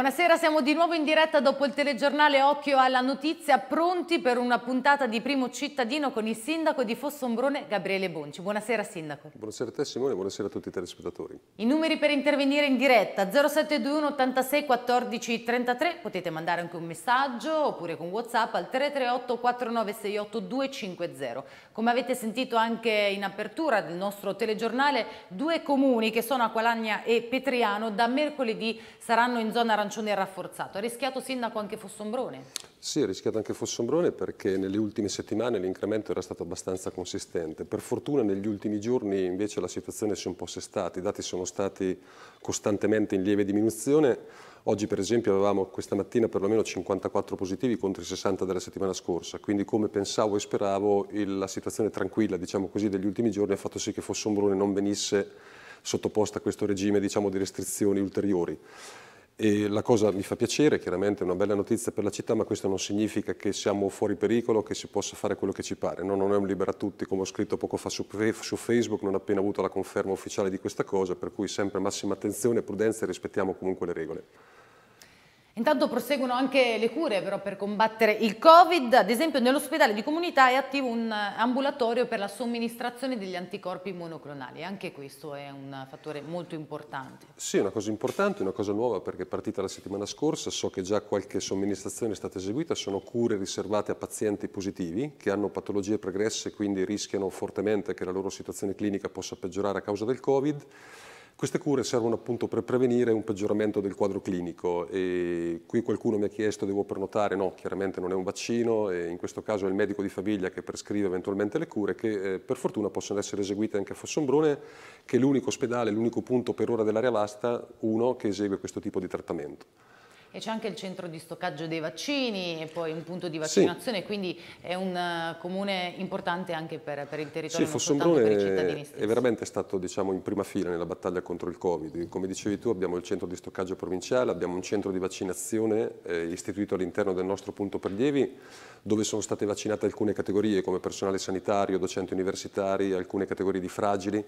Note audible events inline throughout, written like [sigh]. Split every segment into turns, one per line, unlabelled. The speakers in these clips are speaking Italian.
Buonasera, siamo di nuovo in diretta dopo il telegiornale Occhio alla Notizia, pronti per una puntata di Primo Cittadino con il sindaco di Fossombrone, Gabriele Bonci. Buonasera sindaco.
Buonasera a te Simone, buonasera a tutti i telespettatori.
I numeri per intervenire in diretta 0721 86 14 33, potete mandare anche un messaggio oppure con Whatsapp al 338 4968 250. Come avete sentito anche in apertura del nostro telegiornale, due comuni che sono Aqualagna e Petriano da mercoledì saranno in zona arancione rafforzata. Ha rischiato sindaco anche Fossombrone?
Sì, ha rischiato anche Fossombrone perché nelle ultime settimane l'incremento era stato abbastanza consistente. Per fortuna negli ultimi giorni invece la situazione si è un po' sestata, i dati sono stati costantemente in lieve diminuzione Oggi per esempio avevamo questa mattina perlomeno 54 positivi contro i 60 della settimana scorsa, quindi come pensavo e speravo il, la situazione tranquilla diciamo così, degli ultimi giorni ha fatto sì che fosse un brune non venisse sottoposta a questo regime diciamo, di restrizioni ulteriori. E la cosa mi fa piacere, chiaramente è una bella notizia per la città, ma questo non significa che siamo fuori pericolo, che si possa fare quello che ci pare. No, non è un libera tutti, come ho scritto poco fa su, su Facebook, non ho appena avuto la conferma ufficiale di questa cosa, per cui sempre massima attenzione, prudenza e rispettiamo comunque le regole.
Intanto proseguono anche le cure però per combattere il Covid, ad esempio nell'ospedale di comunità è attivo un ambulatorio per la somministrazione degli anticorpi monoclonali, anche questo è un fattore molto importante.
Sì, è una cosa importante, una cosa nuova perché è partita la settimana scorsa, so che già qualche somministrazione è stata eseguita, sono cure riservate a pazienti positivi che hanno patologie pregresse e quindi rischiano fortemente che la loro situazione clinica possa peggiorare a causa del Covid. Queste cure servono appunto per prevenire un peggioramento del quadro clinico e qui qualcuno mi ha chiesto devo prenotare, no, chiaramente non è un vaccino e in questo caso è il medico di famiglia che prescrive eventualmente le cure che eh, per fortuna possono essere eseguite anche a Fossombrone che è l'unico ospedale, l'unico punto per ora dell'area vasta, uno che esegue questo tipo di trattamento
e c'è anche il centro di stoccaggio dei vaccini e poi un punto di vaccinazione, sì. quindi è un eh, comune importante anche per, per il territorio, sì, non soltanto per i cittadini stessi. è veramente
stato diciamo, in prima fila nella battaglia contro il Covid. Come dicevi tu abbiamo il centro di stoccaggio provinciale, abbiamo un centro di vaccinazione eh, istituito all'interno del nostro punto prelievi dove sono state vaccinate alcune categorie come personale sanitario, docenti universitari, alcune categorie di fragili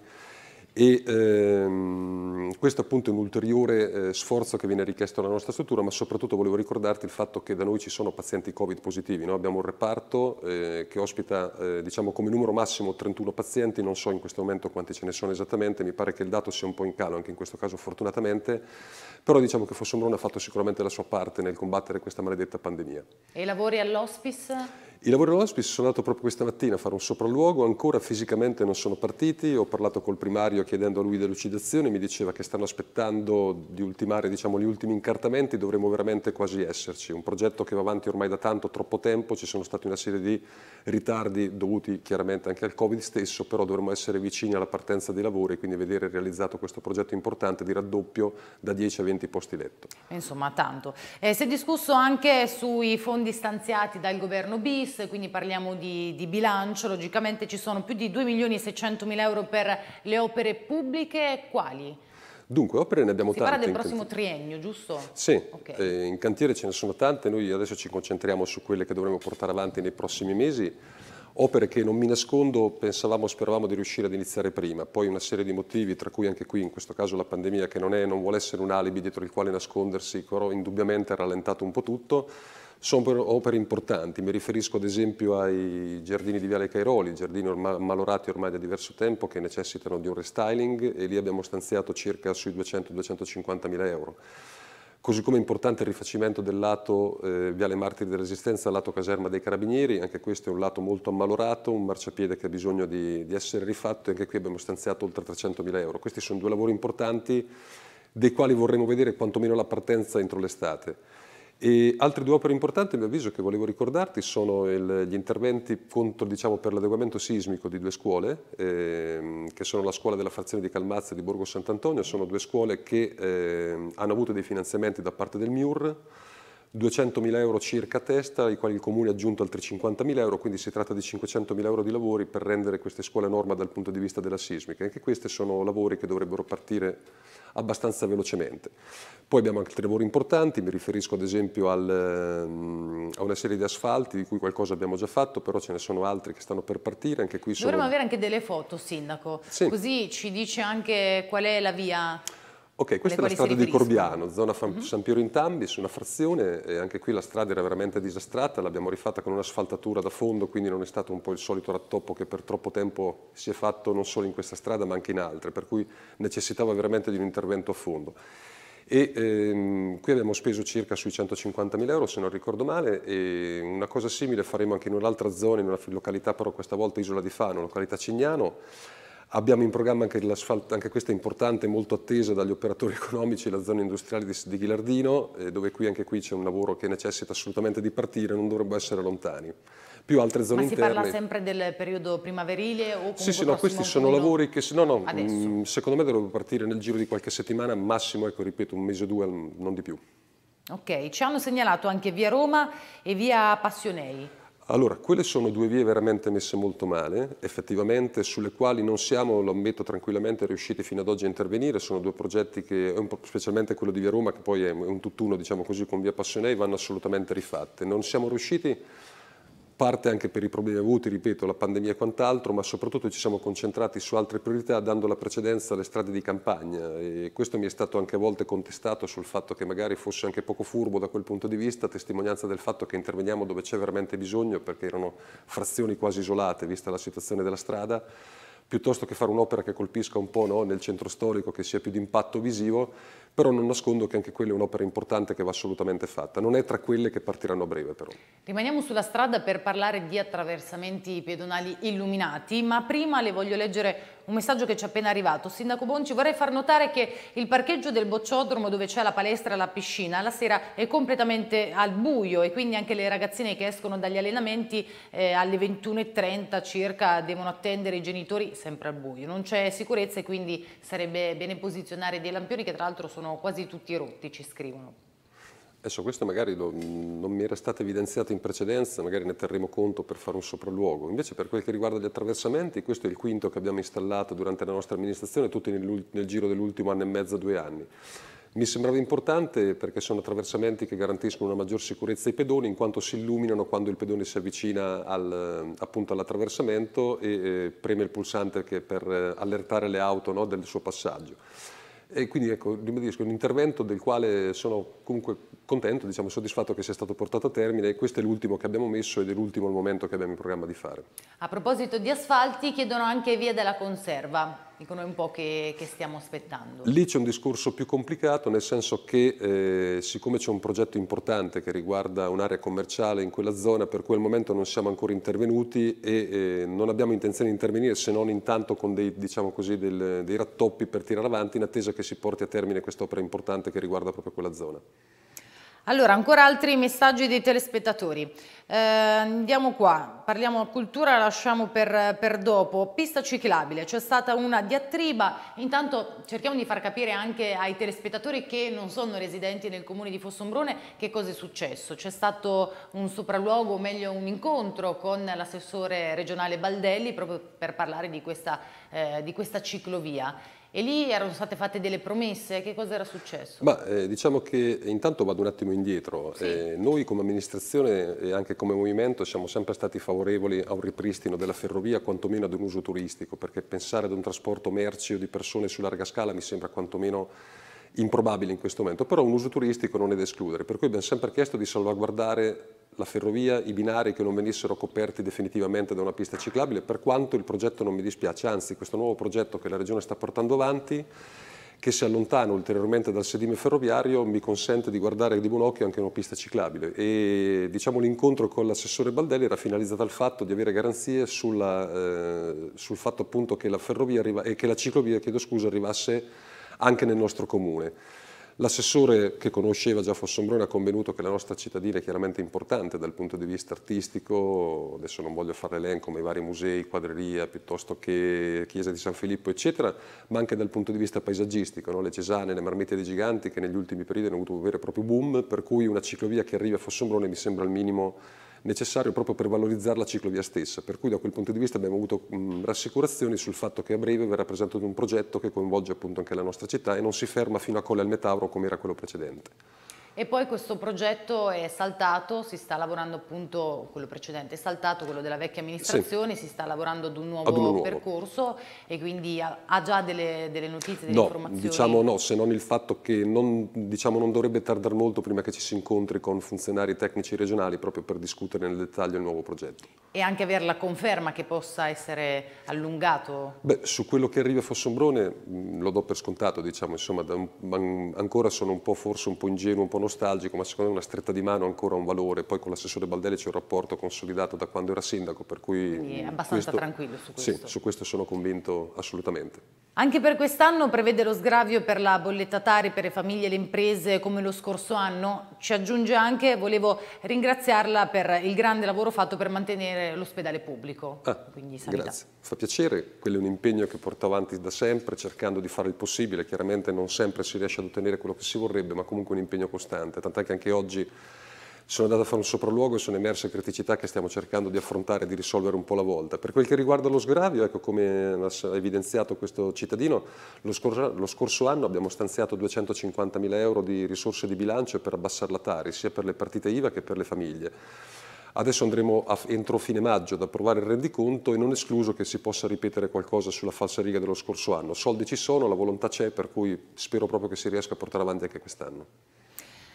e, ehm, questo appunto è un ulteriore eh, sforzo che viene richiesto alla nostra struttura, ma soprattutto volevo ricordarti il fatto che da noi ci sono pazienti Covid positivi, no? abbiamo un reparto eh, che ospita eh, diciamo come numero massimo 31 pazienti, non so in questo momento quanti ce ne sono esattamente, mi pare che il dato sia un po' in calo anche in questo caso fortunatamente, però diciamo che Fossombrone ha fatto sicuramente la sua parte nel combattere questa maledetta pandemia.
E i lavori all'ospice?
I lavori all'ospice sono andato proprio questa mattina a fare un sopralluogo, ancora fisicamente non sono partiti, ho parlato col primario chiedendo a lui delucidazioni, mi diceva che stanno aspettando di ultimare diciamo, gli ultimi incartamenti, dovremmo veramente quasi esserci. Un progetto che va avanti ormai da tanto, troppo tempo, ci sono stati una serie di ritardi dovuti chiaramente anche al Covid stesso, però dovremmo essere vicini alla partenza dei lavori quindi vedere realizzato questo progetto importante di raddoppio da 10 a 20 posti letto.
Insomma tanto. Eh, si è discusso anche sui fondi stanziati dal governo Bis, l'IS, quindi parliamo di, di, bilancio, logicamente ci sono più di 2 milioni e 600 mila euro per le opere pubbliche, quali?
Dunque, opere ne abbiamo si tante. Si parla del prossimo
triennio, giusto?
Sì, okay. eh, in cantiere ce ne sono tante, noi adesso ci concentriamo su quelle che dovremo portare avanti nei prossimi mesi, opere che non mi nascondo pensavamo, speravamo di riuscire ad iniziare prima, poi una serie di motivi, tra cui anche qui in questo caso la pandemia, che non, è, non vuole essere un alibi dietro il quale nascondersi, però indubbiamente ha rallentato un po' tutto, sono opere importanti, mi riferisco ad esempio ai giardini di Viale Cairoli, giardini ormai, malorati ormai da diverso tempo che necessitano di un restyling e lì abbiamo stanziato circa sui 200-250 mila euro. Così come è importante il rifacimento del lato eh, Viale Martiri della Resistenza, lato caserma dei Carabinieri, anche questo è un lato molto ammalorato, un marciapiede che ha bisogno di, di essere rifatto e anche qui abbiamo stanziato oltre 300 mila euro. Questi sono due lavori importanti dei quali vorremmo vedere quantomeno la partenza entro l'estate. E altre due opere importanti, a mio avviso, che volevo ricordarti sono il, gli interventi contro, diciamo, per l'adeguamento sismico di due scuole, ehm, che sono la scuola della frazione di Calmazza e di Borgo Sant'Antonio, sono due scuole che ehm, hanno avuto dei finanziamenti da parte del MIUR, 200.000 euro circa a testa, ai quali il Comune ha aggiunto altri 50.000 euro, quindi si tratta di 500.000 euro di lavori per rendere queste scuole a norma dal punto di vista della sismica. Anche questi sono lavori che dovrebbero partire abbastanza velocemente. Poi abbiamo altri lavori importanti, mi riferisco ad esempio al, mm, a una serie di asfalti di cui qualcosa abbiamo già fatto, però ce ne sono altri che stanno per partire. Anche qui Dovremmo
avere anche delle foto, Sindaco, sì. così ci dice anche qual è la via
Ok, questa è la strada di Corbiano, zona San uh-huh. Piero in su una frazione, e anche qui la strada era veramente disastrata, l'abbiamo rifatta con un'asfaltatura da fondo, quindi non è stato un po' il solito rattoppo che per troppo tempo si è fatto non solo in questa strada ma anche in altre, per cui necessitava veramente di un intervento a fondo. E, ehm, qui abbiamo speso circa sui 150.000 euro, se non ricordo male, e una cosa simile faremo anche in un'altra zona, in una località, però questa volta Isola di Fano, località Cignano, Abbiamo in programma anche, l'asfalto, anche questa è importante, molto attesa dagli operatori [laughs] economici, la zona industriale di, di Ghilardino, eh, dove qui anche qui c'è un lavoro che necessita assolutamente di partire, non dovrebbe essere lontani. Più altre zone Ma si interne. parla
sempre del periodo primaverile o Sì, sì, no, questi sono lavori
che no, no, mh, mm, secondo me dovrebbero partire nel giro di qualche settimana, massimo, ecco, ripeto, un mese o due, non di più.
Ok, ci hanno segnalato anche via Roma e via Passionei.
Allora, quelle sono due vie veramente messe molto male, effettivamente, sulle quali non siamo, lo ammetto tranquillamente, riusciti fino ad oggi a intervenire. Sono due progetti che, specialmente quello di Via Roma, che poi è un tutt'uno, diciamo così, con Via Passionei, vanno assolutamente rifatte. Non siamo riusciti parte anche per i problemi avuti, ripeto, la pandemia e quant'altro, ma soprattutto ci siamo concentrati su altre priorità dando la precedenza alle strade di campagna e questo mi è stato anche a volte contestato sul fatto che magari fosse anche poco furbo da quel punto di vista, testimonianza del fatto che interveniamo dove c'è veramente bisogno perché erano frazioni quasi isolate vista la situazione della strada piuttosto che fare un'opera che colpisca un po' no, nel centro storico, che sia più di impatto visivo, però non nascondo che anche quella è un'opera importante che va assolutamente fatta, non è tra quelle che partiranno a breve però.
Rimaniamo sulla strada per parlare di attraversamenti pedonali illuminati, ma prima le voglio leggere un messaggio che ci è appena arrivato. Sindaco Bonci, vorrei far notare che il parcheggio del bocciodromo dove c'è la palestra e la piscina la sera è completamente al buio e quindi anche le ragazzine che escono dagli allenamenti eh, alle 21.30 circa devono attendere i genitori sempre al buio. Non c'è sicurezza e quindi sarebbe bene posizionare dei lampioni che tra l'altro sono sono quasi tutti rotti, ci scrivono.
Adesso questo magari lo, non mi era stato evidenziato in precedenza, magari ne terremo conto per fare un sopralluogo. Invece per quel che riguarda gli attraversamenti, questo è il quinto che abbiamo installato durante la nostra amministrazione, tutti nel, nel giro dell'ultimo anno e mezzo, due anni. Mi sembrava importante perché sono attraversamenti che garantiscono una maggior sicurezza ai pedoni in quanto si illuminano quando il pedone si avvicina al, all'attraversamento e eh, preme il pulsante per eh, allertare le auto no, del suo passaggio. E quindi ecco, ribadisco, un intervento del quale sono comunque contento, diciamo soddisfatto che sia stato portato a termine e questo è l'ultimo che abbiamo messo ed è l'ultimo al momento che abbiamo in programma di fare.
A proposito di asfalti, chiedono anche via della conserva dicono un po' che, che stiamo aspettando. Lì
c'è un discorso più complicato nel senso che eh, siccome c'è un progetto importante che riguarda un'area commerciale in quella zona per quel momento non siamo ancora intervenuti e eh, non abbiamo intenzione di intervenire se non intanto con dei, diciamo così, del, dei rattoppi per tirare avanti in attesa che si porti a termine quest'opera importante che riguarda proprio quella zona.
Allora, ancora altri messaggi dei telespettatori. Eh, andiamo qua, parliamo cultura, lasciamo per, per dopo. Pista ciclabile, c'è stata una diatriba, intanto cerchiamo di far capire anche ai telespettatori che non sono residenti nel comune di Fossombrone che cosa è successo. C'è stato un sopralluogo, o meglio un incontro con l'assessore regionale Baldelli proprio per parlare di questa, eh, di questa ciclovia e lì erano state fatte delle promesse, che cosa era successo?
Ma, eh, diciamo che intanto vado un attimo indietro, sì. eh, noi come amministrazione e anche come movimento siamo sempre stati favorevoli a un ripristino della ferrovia quantomeno ad un uso turistico, perché pensare ad un trasporto merci o di persone su larga scala mi sembra quantomeno improbabile in questo momento, però un uso turistico non è da escludere, per cui abbiamo sempre chiesto di salvaguardare la ferrovia, i binari che non venissero coperti definitivamente da una pista ciclabile, per quanto il progetto non mi dispiace, anzi questo nuovo progetto che la Regione sta portando avanti, che si allontana ulteriormente dal sedime ferroviario, mi consente di guardare di buon occhio anche una pista ciclabile. E, diciamo, l'incontro con l'assessore Baldelli era finalizzato al fatto di avere garanzie sulla, eh, sul fatto appunto che la, ferrovia arriva, eh, che la ciclovia scusa, arrivasse anche nel nostro comune. L'assessore che conosceva già Fossombrone ha convenuto che la nostra cittadina è chiaramente importante dal punto di vista artistico, adesso non voglio fare elenco ma i vari musei, quadreria piuttosto che chiesa di San Filippo eccetera, ma anche dal punto di vista paesaggistico, no? le Cesane, le Marmite dei Giganti che negli ultimi periodi hanno avuto un vero e proprio boom, per cui una ciclovia che arriva a Fossombrone mi sembra al minimo necessario proprio per valorizzare la ciclovia stessa, per cui da quel punto di vista abbiamo avuto mh, rassicurazioni sul fatto che a breve verrà presentato un progetto che coinvolge appunto anche la nostra città e non si ferma fino a Colle al Metauro come era quello precedente.
E poi questo progetto è saltato, si sta lavorando appunto, quello precedente è saltato, quello della vecchia amministrazione, sì. si sta lavorando ad un nuovo, ad un nuovo. percorso e quindi ha, già delle, delle notizie, delle no, informazioni? Diciamo no,
se non il fatto che non, diciamo, non dovrebbe tardare molto prima che ci si incontri con funzionari tecnici regionali proprio per discutere nel dettaglio il nuovo progetto.
E anche avere la conferma che possa essere allungato?
Beh, su quello che arriva a Fossombrone lo do per scontato, diciamo, insomma, da, ancora sono un po' forse un po' ingenuo, un po' nostalgico, ma secondo me una stretta di mano ha ancora un valore. Poi con l'assessore Baldelli c'è un rapporto consolidato da quando era sindaco, per cui... Quindi è abbastanza questo, tranquillo su questo. Sì, su questo sono convinto assolutamente.
Anche per quest'anno prevede lo sgravio per la bolletta Tari per le famiglie e le imprese come lo scorso anno. Ci aggiunge anche, volevo ringraziarla per il grande lavoro fatto per mantenere l'ospedale pubblico.
Ah, grazie, fa piacere, quello è un impegno che porto avanti da sempre cercando di fare il possibile. Chiaramente non sempre si riesce ad ottenere quello che si vorrebbe, ma comunque un impegno costante, tant'è che anche oggi sono andato a fare un sopralluogo e sono emerse criticità che stiamo cercando di affrontare e di risolvere un po' alla volta. Per quel che riguarda lo sgravio, ecco come ha evidenziato questo cittadino, lo scorso, lo scorso anno abbiamo stanziato 250.000 euro di risorse di bilancio per abbassare la Tari, sia per le partite IVA che per le famiglie. Adesso andremo a, entro fine maggio ad approvare il rendiconto e non escluso che si possa ripetere qualcosa sulla falsa riga dello scorso anno. Soldi ci sono, la volontà c'è, per cui spero proprio che si riesca a portare avanti anche quest'anno.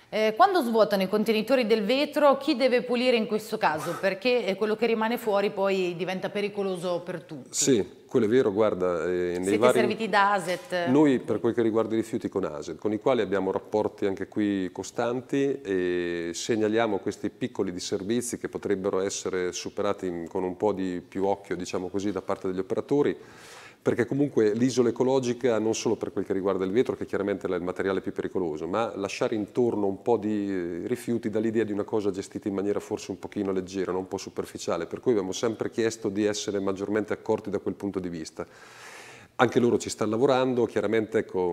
Eh, quando svuotano i contenitori del vetro, chi deve pulire in questo caso? Perché eh, quello che rimane fuori poi diventa pericoloso per tutti.
Sì, quello è vero, guarda. Eh, nei Siete vari... serviti
da ASET? Noi
per quel che riguarda i rifiuti con ASET, con i quali abbiamo rapporti anche qui costanti e segnaliamo questi piccoli disservizi che potrebbero essere superati in, con un po' di più occhio, diciamo così, da parte degli operatori perché comunque l'isola ecologica non solo per quel che riguarda il vetro, che chiaramente è il materiale più pericoloso, ma lasciare intorno un po' di eh, rifiuti dà l'idea di una cosa gestita in maniera forse un pochino leggera, non un po' superficiale, per cui abbiamo sempre chiesto di essere maggiormente accorti da quel punto di vista. Anche loro ci stanno lavorando, chiaramente ecco,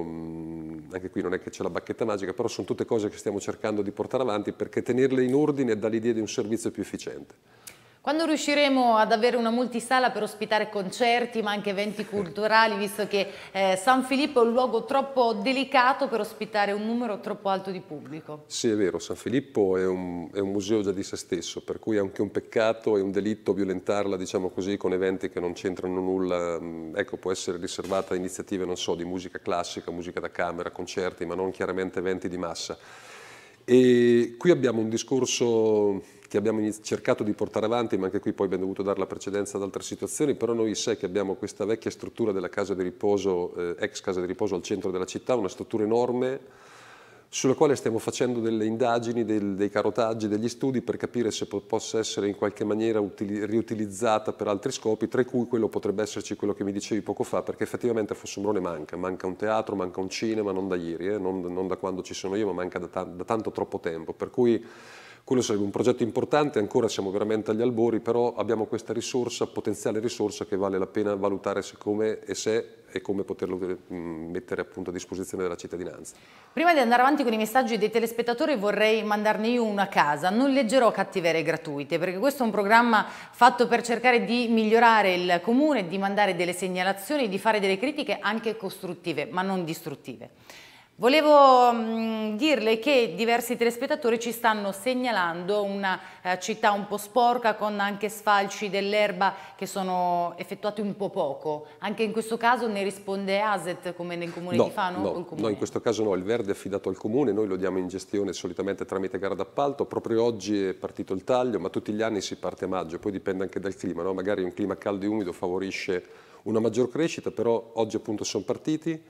anche qui non è che c'è la bacchetta magica, però sono tutte cose che stiamo cercando di portare avanti perché tenerle in ordine dà l'idea di un servizio più efficiente.
Quando riusciremo ad avere una multisala per ospitare concerti ma anche eventi culturali, visto che eh, San Filippo è un luogo troppo delicato per ospitare un numero troppo alto di pubblico?
Sì, è vero, San Filippo è un, è un museo già di se stesso, per cui è anche un peccato e un delitto violentarla, diciamo così, con eventi che non c'entrano nulla. Mm, ecco, può essere riservata a iniziative, non so, di musica classica, musica da camera, concerti, ma non chiaramente eventi di massa. E qui abbiamo un discorso che abbiamo cercato di portare avanti, ma anche qui poi abbiamo dovuto dare la precedenza ad altre situazioni, però noi sai che abbiamo questa vecchia struttura della casa di riposo, eh, ex casa di riposo al centro della città, una struttura enorme sulla quale stiamo facendo delle indagini, del, dei carotaggi, degli studi per capire se po possa essere in qualche maniera utili, riutilizzata per altri scopi, tra cui quello potrebbe esserci quello che mi dicevi poco fa, perché effettivamente a Fossombrone manca, manca un teatro, manca un cinema, non da ieri, eh, non, non, da quando ci sono io, ma manca da, ta da tanto troppo tempo, per cui quello sarebbe un progetto importante, ancora siamo veramente agli albori, però abbiamo questa risorsa, potenziale risorsa che vale la pena valutare se come e se e come poterlo eh, mettere appunto a disposizione della cittadinanza.
Prima di andare avanti con i messaggi dei telespettatori vorrei mandarne io una a casa. Non leggerò cattiverie gratuite perché questo è un programma fatto per cercare di migliorare il comune, di mandare delle segnalazioni, di fare delle critiche anche costruttive ma non distruttive. Volevo dirle che diversi telespettatori ci stanno segnalando una eh, città un po' sporca con anche sfalci dell'erba che sono effettuati un po' poco. Anche in questo caso ne risponde ASET come nel comune no, di Fano? No, no, in
questo caso no, il verde è affidato al comune, noi lo diamo in gestione solitamente tramite gara d'appalto. Proprio oggi è partito il taglio, ma tutti gli anni si parte a maggio, poi dipende anche dal clima. No? Magari un clima caldo e umido favorisce una maggior crescita, però oggi appunto sono partiti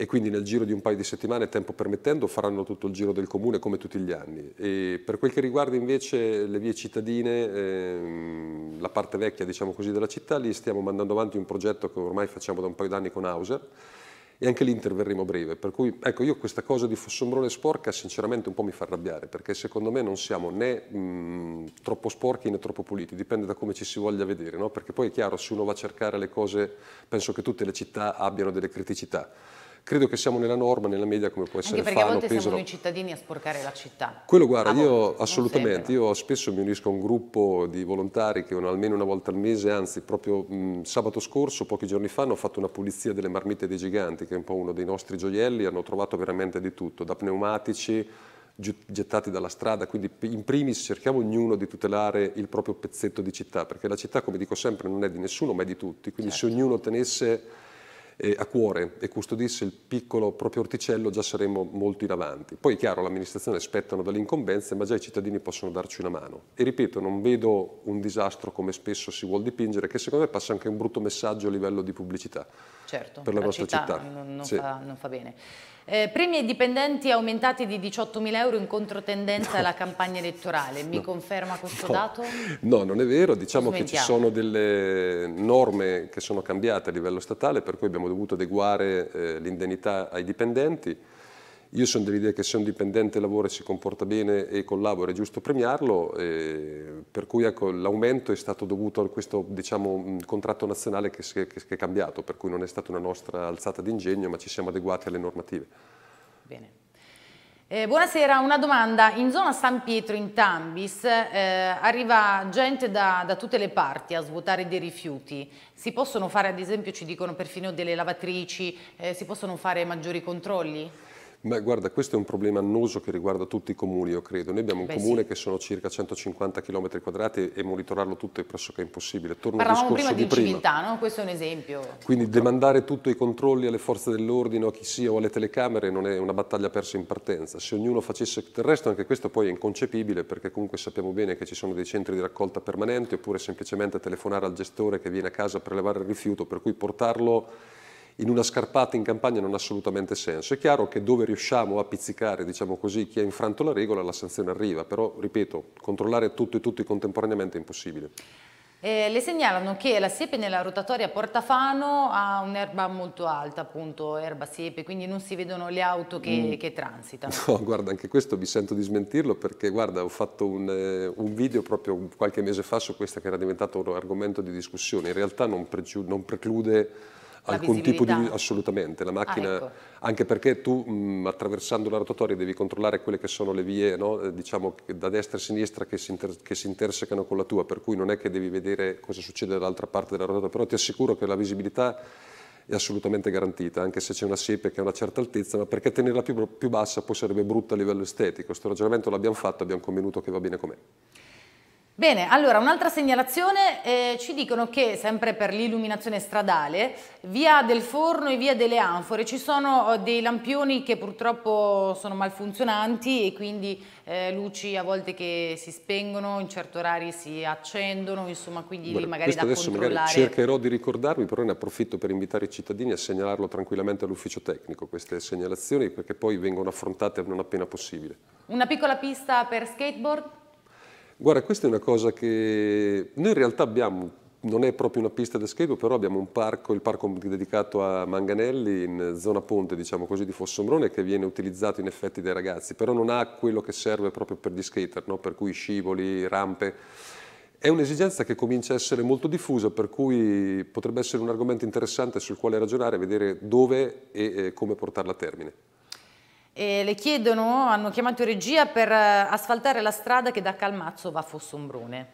e quindi nel giro di un paio di settimane, tempo permettendo, faranno tutto il giro del comune come tutti gli anni. E per quel che riguarda invece le vie cittadine, ehm, la parte vecchia diciamo così, della città, lì stiamo mandando avanti un progetto che ormai facciamo da un paio d'anni con Hauser e anche lì interverremo a breve. Per cui, ecco, io questa cosa di Fossombrone sporca sinceramente un po' mi fa arrabbiare, perché secondo me non siamo né mh, mhmm, troppo sporchi né troppo puliti, dipende da come ci si voglia vedere, no? perché poi è chiaro, se uno va a cercare le cose, penso che tutte le città abbiano delle criticità credo che siamo nella norma, nella media come può essere Anche perché Fano, a volte Pesaro. siamo noi
cittadini a sporcare la città.
Quello guarda, io assolutamente, io spesso mi unisco a un gruppo di volontari che almeno una volta al mese, anzi proprio mh, sabato scorso, pochi giorni fa, hanno fatto una pulizia delle marmitte dei giganti, che è un po' uno dei nostri gioielli, hanno trovato veramente di tutto, da pneumatici gettati dalla strada, quindi in primis cerchiamo ognuno di tutelare il proprio pezzetto di città, perché la città, come dico sempre, non è di nessuno ma è di tutti, quindi certo. se ognuno tenesse eh, a cuore e custodisse il piccolo proprio orticello già saremmo molto in avanti. Poi è chiaro, l'amministrazione spettano delle incombenze, ma già i cittadini possono darci una mano. E ripeto, non vedo un disastro come spesso si vuol dipingere, che secondo me passa anche un brutto messaggio a livello di pubblicità
certo, per la, nostra città. città. Non, non, sì. fa, non fa bene. Eh, premi ai dipendenti aumentati di 18.000 euro in controtendenza no. alla campagna elettorale, mi no. conferma questo no. dato?
No, non è vero, diciamo che ci sono delle norme che sono cambiate a livello statale per cui abbiamo dovuto adeguare eh, l'indennità ai dipendenti io sono dell'idea che se un dipendente lavora e si comporta bene e collabora è giusto premiarlo, eh, per cui ecco, l'aumento è stato dovuto a questo diciamo, mm, contratto nazionale che, che, che, è cambiato, per cui non è stata una nostra alzata d'ingegno, ma ci siamo adeguati alle normative. Bene.
Eh, buonasera, una domanda. In zona San Pietro, in Tambis, eh, arriva gente da, da, tutte le parti a svuotare dei rifiuti. Si possono fare, ad esempio, ci dicono perfino delle lavatrici, eh, si possono fare maggiori controlli?
Ma guarda, questo è un problema annoso che riguarda tutti i comuni, io credo. Noi abbiamo un Beh, comune sì. che sono circa 150 km quadrati e monitorarlo tutto è pressoché impossibile. Torno Parlavamo prima di, di civiltà,
no? questo è un esempio.
Quindi demandare tutti i controlli alle forze dell'ordine o a chi sia o alle telecamere non è una battaglia persa in partenza. Se ognuno facesse il resto anche questo poi è inconcepibile perché comunque sappiamo bene che ci sono dei centri di raccolta permanenti oppure semplicemente telefonare al gestore che viene a casa a prelevare il rifiuto, per cui portarlo in una scarpata in campagna non ha assolutamente senso. È chiaro che dove riusciamo a pizzicare, diciamo così, chi ha infranto la regola, la sanzione arriva, però, ripeto, controllare tutto e tutti contemporaneamente è impossibile.
Eh, le segnalano che la siepe nella rotatoria Portafano ha un'erba molto alta, appunto, erba siepe, quindi non si vedono le auto che, mm. che transitano.
No, [laughs] guarda, anche questo mi sento di smentirlo perché, guarda, ho fatto un, eh, un, video proprio qualche mese fa su questa che era diventato un argomento di discussione. In realtà non, non preclude alcun tipo di... assolutamente, la ah, macchina, ah, ecco. anche perché tu mh, attraversando la rotatoria devi controllare quelle che sono le vie, no? Eh, diciamo da destra e sinistra che si, inter, che si, intersecano con la tua, per cui non è che devi vedere cosa succede dall'altra parte della rotatoria, però ti assicuro che la visibilità è assolutamente garantita, anche se c'è una siepe che è a una certa altezza, ma perché tenerla più, più bassa poi sarebbe brutta a livello estetico, questo ragionamento l'abbiamo fatto, abbiamo convenuto che va bene com'è.
Bene, allora un'altra segnalazione, eh, ci dicono che sempre per l'illuminazione stradale, via del Forno e via delle Anfore ci sono eh, dei lampioni che purtroppo sono malfunzionanti e quindi eh, luci a volte che si spengono, in certi orari si accendono, insomma quindi Guarda, magari da adesso controllare. Magari
cercherò di ricordarmi, però ne approfitto per invitare i cittadini a segnalarlo tranquillamente all'ufficio tecnico, queste segnalazioni perché poi vengono affrontate non appena possibile.
Una piccola pista per skateboard?
Guarda, questa è una cosa che noi in realtà abbiamo, non è proprio una pista da skateboard, però abbiamo un parco, il parco dedicato a Manganelli in zona ponte, diciamo così, di Fossombrone che viene utilizzato in effetti dai ragazzi, però non ha quello che serve proprio per gli skater, no? per cui scivoli, rampe. È un'esigenza che comincia a essere molto diffusa, per cui potrebbe essere un argomento interessante sul quale ragionare, vedere dove e come portarla a termine.
E le chiedono, hanno chiamato regia per eh, asfaltare la strada che da Calmazzo va a Fossombrone.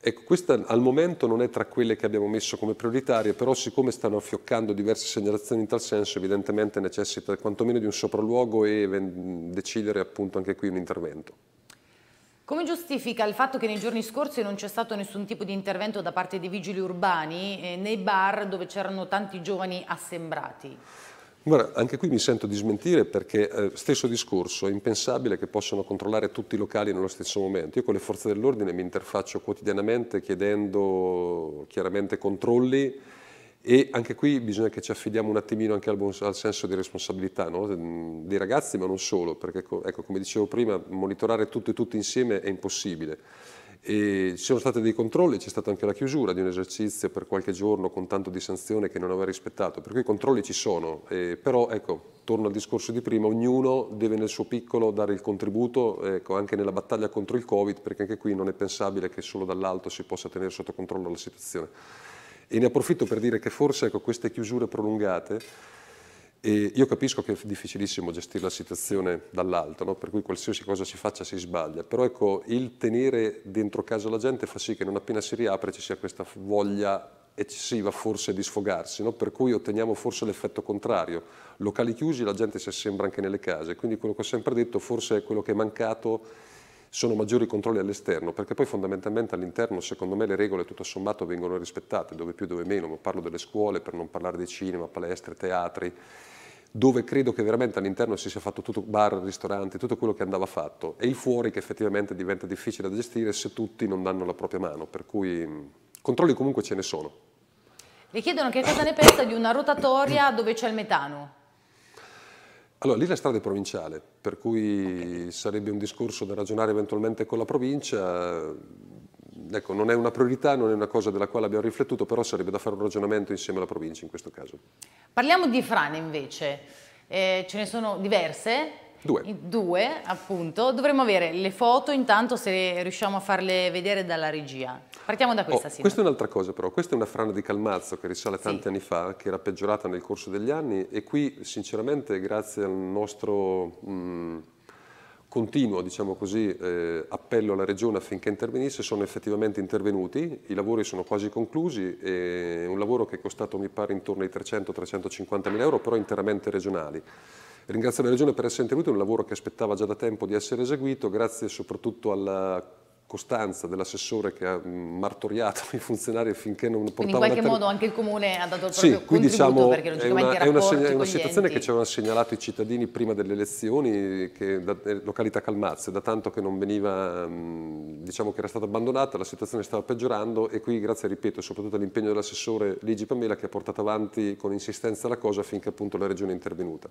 Ecco, questa al momento non è tra quelle che abbiamo messo come prioritarie, però siccome stanno affioccando diverse segnalazioni in tal senso, evidentemente necessita quantomeno di un sopralluogo e decidere appunto anche qui un intervento.
Come giustifica il fatto che nei giorni scorsi non c'è stato nessun tipo di intervento da parte dei vigili urbani eh, nei bar dove c'erano tanti giovani assembrati?
Guarda, anche qui mi sento di smentire perché eh, stesso discorso, è impensabile che possano controllare tutti i locali nello stesso momento. Io con le forze dell'ordine mi interfaccio quotidianamente chiedendo chiaramente controlli e anche qui bisogna che ci affidiamo un attimino anche al, buon, al senso di responsabilità no? Ehm, dei ragazzi, ma non solo, perché ecco, come dicevo prima, monitorare tutto e tutti insieme è impossibile e ci sono stati dei controlli, c'è stata anche la chiusura di un esercizio per qualche giorno con tanto di sanzione che non aveva rispettato, per cui i controlli ci sono, eh, però ecco, torno al discorso di prima, ognuno deve nel suo piccolo dare il contributo ecco, anche nella battaglia contro il Covid, perché anche qui non è pensabile che solo dall'alto si possa tenere sotto controllo la situazione. E ne approfitto per dire che forse ecco, queste chiusure prolungate e io capisco che è difficilissimo gestire la situazione dall'alto, no? per cui qualsiasi cosa si faccia si sbaglia, però ecco, il tenere dentro casa la gente fa sì che non appena si riapre ci sia questa voglia eccessiva forse di sfogarsi, no? per cui otteniamo forse l'effetto contrario. Locali chiusi la gente si assembra anche nelle case, quindi quello che ho sempre detto forse è quello che è mancato sono maggiori controlli all'esterno, perché poi fondamentalmente all'interno secondo me le regole tutto sommato vengono rispettate, dove più dove meno, parlo delle scuole per non parlare di cinema, palestre, teatri, dove credo che veramente all'interno si sia fatto tutto bar, ristorante, tutto quello che andava fatto e il fuori che effettivamente diventa difficile da gestire se tutti non danno la propria mano, per cui mm, controlli comunque ce ne sono.
Le chiedono che cosa ne pensa di una rotatoria dove c'è il metano.
Allora, lì la strada è provinciale, per cui okay. sarebbe un discorso da ragionare eventualmente con la provincia ecco, non è una priorità, non è una cosa della quale abbiamo riflettuto, però sarebbe da fare un ragionamento insieme alla provincia in questo caso.
Parliamo di frane invece, eh, ce ne sono diverse, Due. Due, appunto. Dovremmo avere le foto intanto se riusciamo a farle vedere dalla regia. Partiamo da questa, oh, sì. Questa è
un'altra cosa però, questa è una frana di Calmazzo che risale tanti sì. anni fa, che era peggiorata nel corso degli anni e qui sinceramente grazie al nostro mh, mm, continuo diciamo così, eh, appello alla Regione affinché intervenisse, sono effettivamente intervenuti, i lavori sono quasi conclusi, è un lavoro che è costato mi pare intorno ai 300-350 mila euro, però interamente regionali. Ringrazio la Regione per essere intervenuta, è un lavoro che aspettava già da tempo di essere eseguito, grazie soprattutto alla costanza dell'assessore che ha martoriato [laughs] i funzionari finché non portavano... Quindi in qualche modo
anche il comune ha dato il proprio sì, qui diciamo perché è una, è una, è una situazione che
ci avevano segnalato i cittadini prima delle elezioni, che, da, eh, località Calmazio, da tanto che non veniva, diciamo che era stata abbandonata, la situazione stava peggiorando e qui grazie, ripeto, soprattutto all'impegno dell'assessore Luigi Pamela che ha portato avanti con insistenza la cosa finché appunto la regione è intervenuta.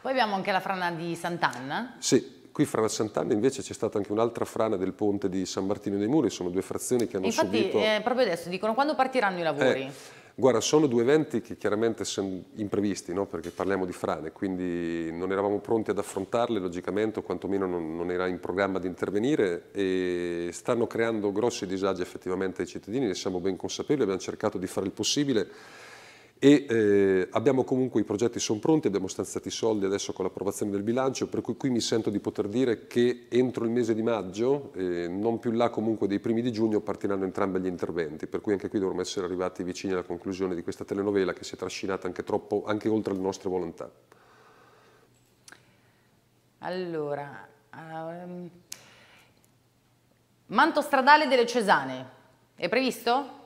Poi abbiamo anche la frana di Sant'Anna.
Sì, Qui fra Sant'Anna invece c'è stata anche un'altra frana del ponte di San Martino dei Muri, sono due frazioni che hanno Infatti, subito... Infatti eh,
proprio adesso dicono quando partiranno i lavori? Eh,
guarda, sono due eventi che chiaramente sono imprevisti, no? perché parliamo di frane, quindi non eravamo pronti ad affrontarle logicamente o quantomeno non, non era in programma di intervenire e stanno creando grossi disagi effettivamente ai cittadini, ne siamo ben consapevoli, abbiamo cercato di fare il possibile e eh, abbiamo comunque i progetti sono pronti, abbiamo stanziato i soldi adesso con l'approvazione del bilancio, per cui qui mi sento di poter dire che entro il mese di maggio, eh, non più là comunque dei primi di giugno, partiranno entrambi gli interventi, per cui anche qui dovremmo essere arrivati vicini alla conclusione di questa telenovela che si è trascinata anche troppo, anche oltre le nostre volontà.
Allora, um, manto stradale delle Cesane, è previsto?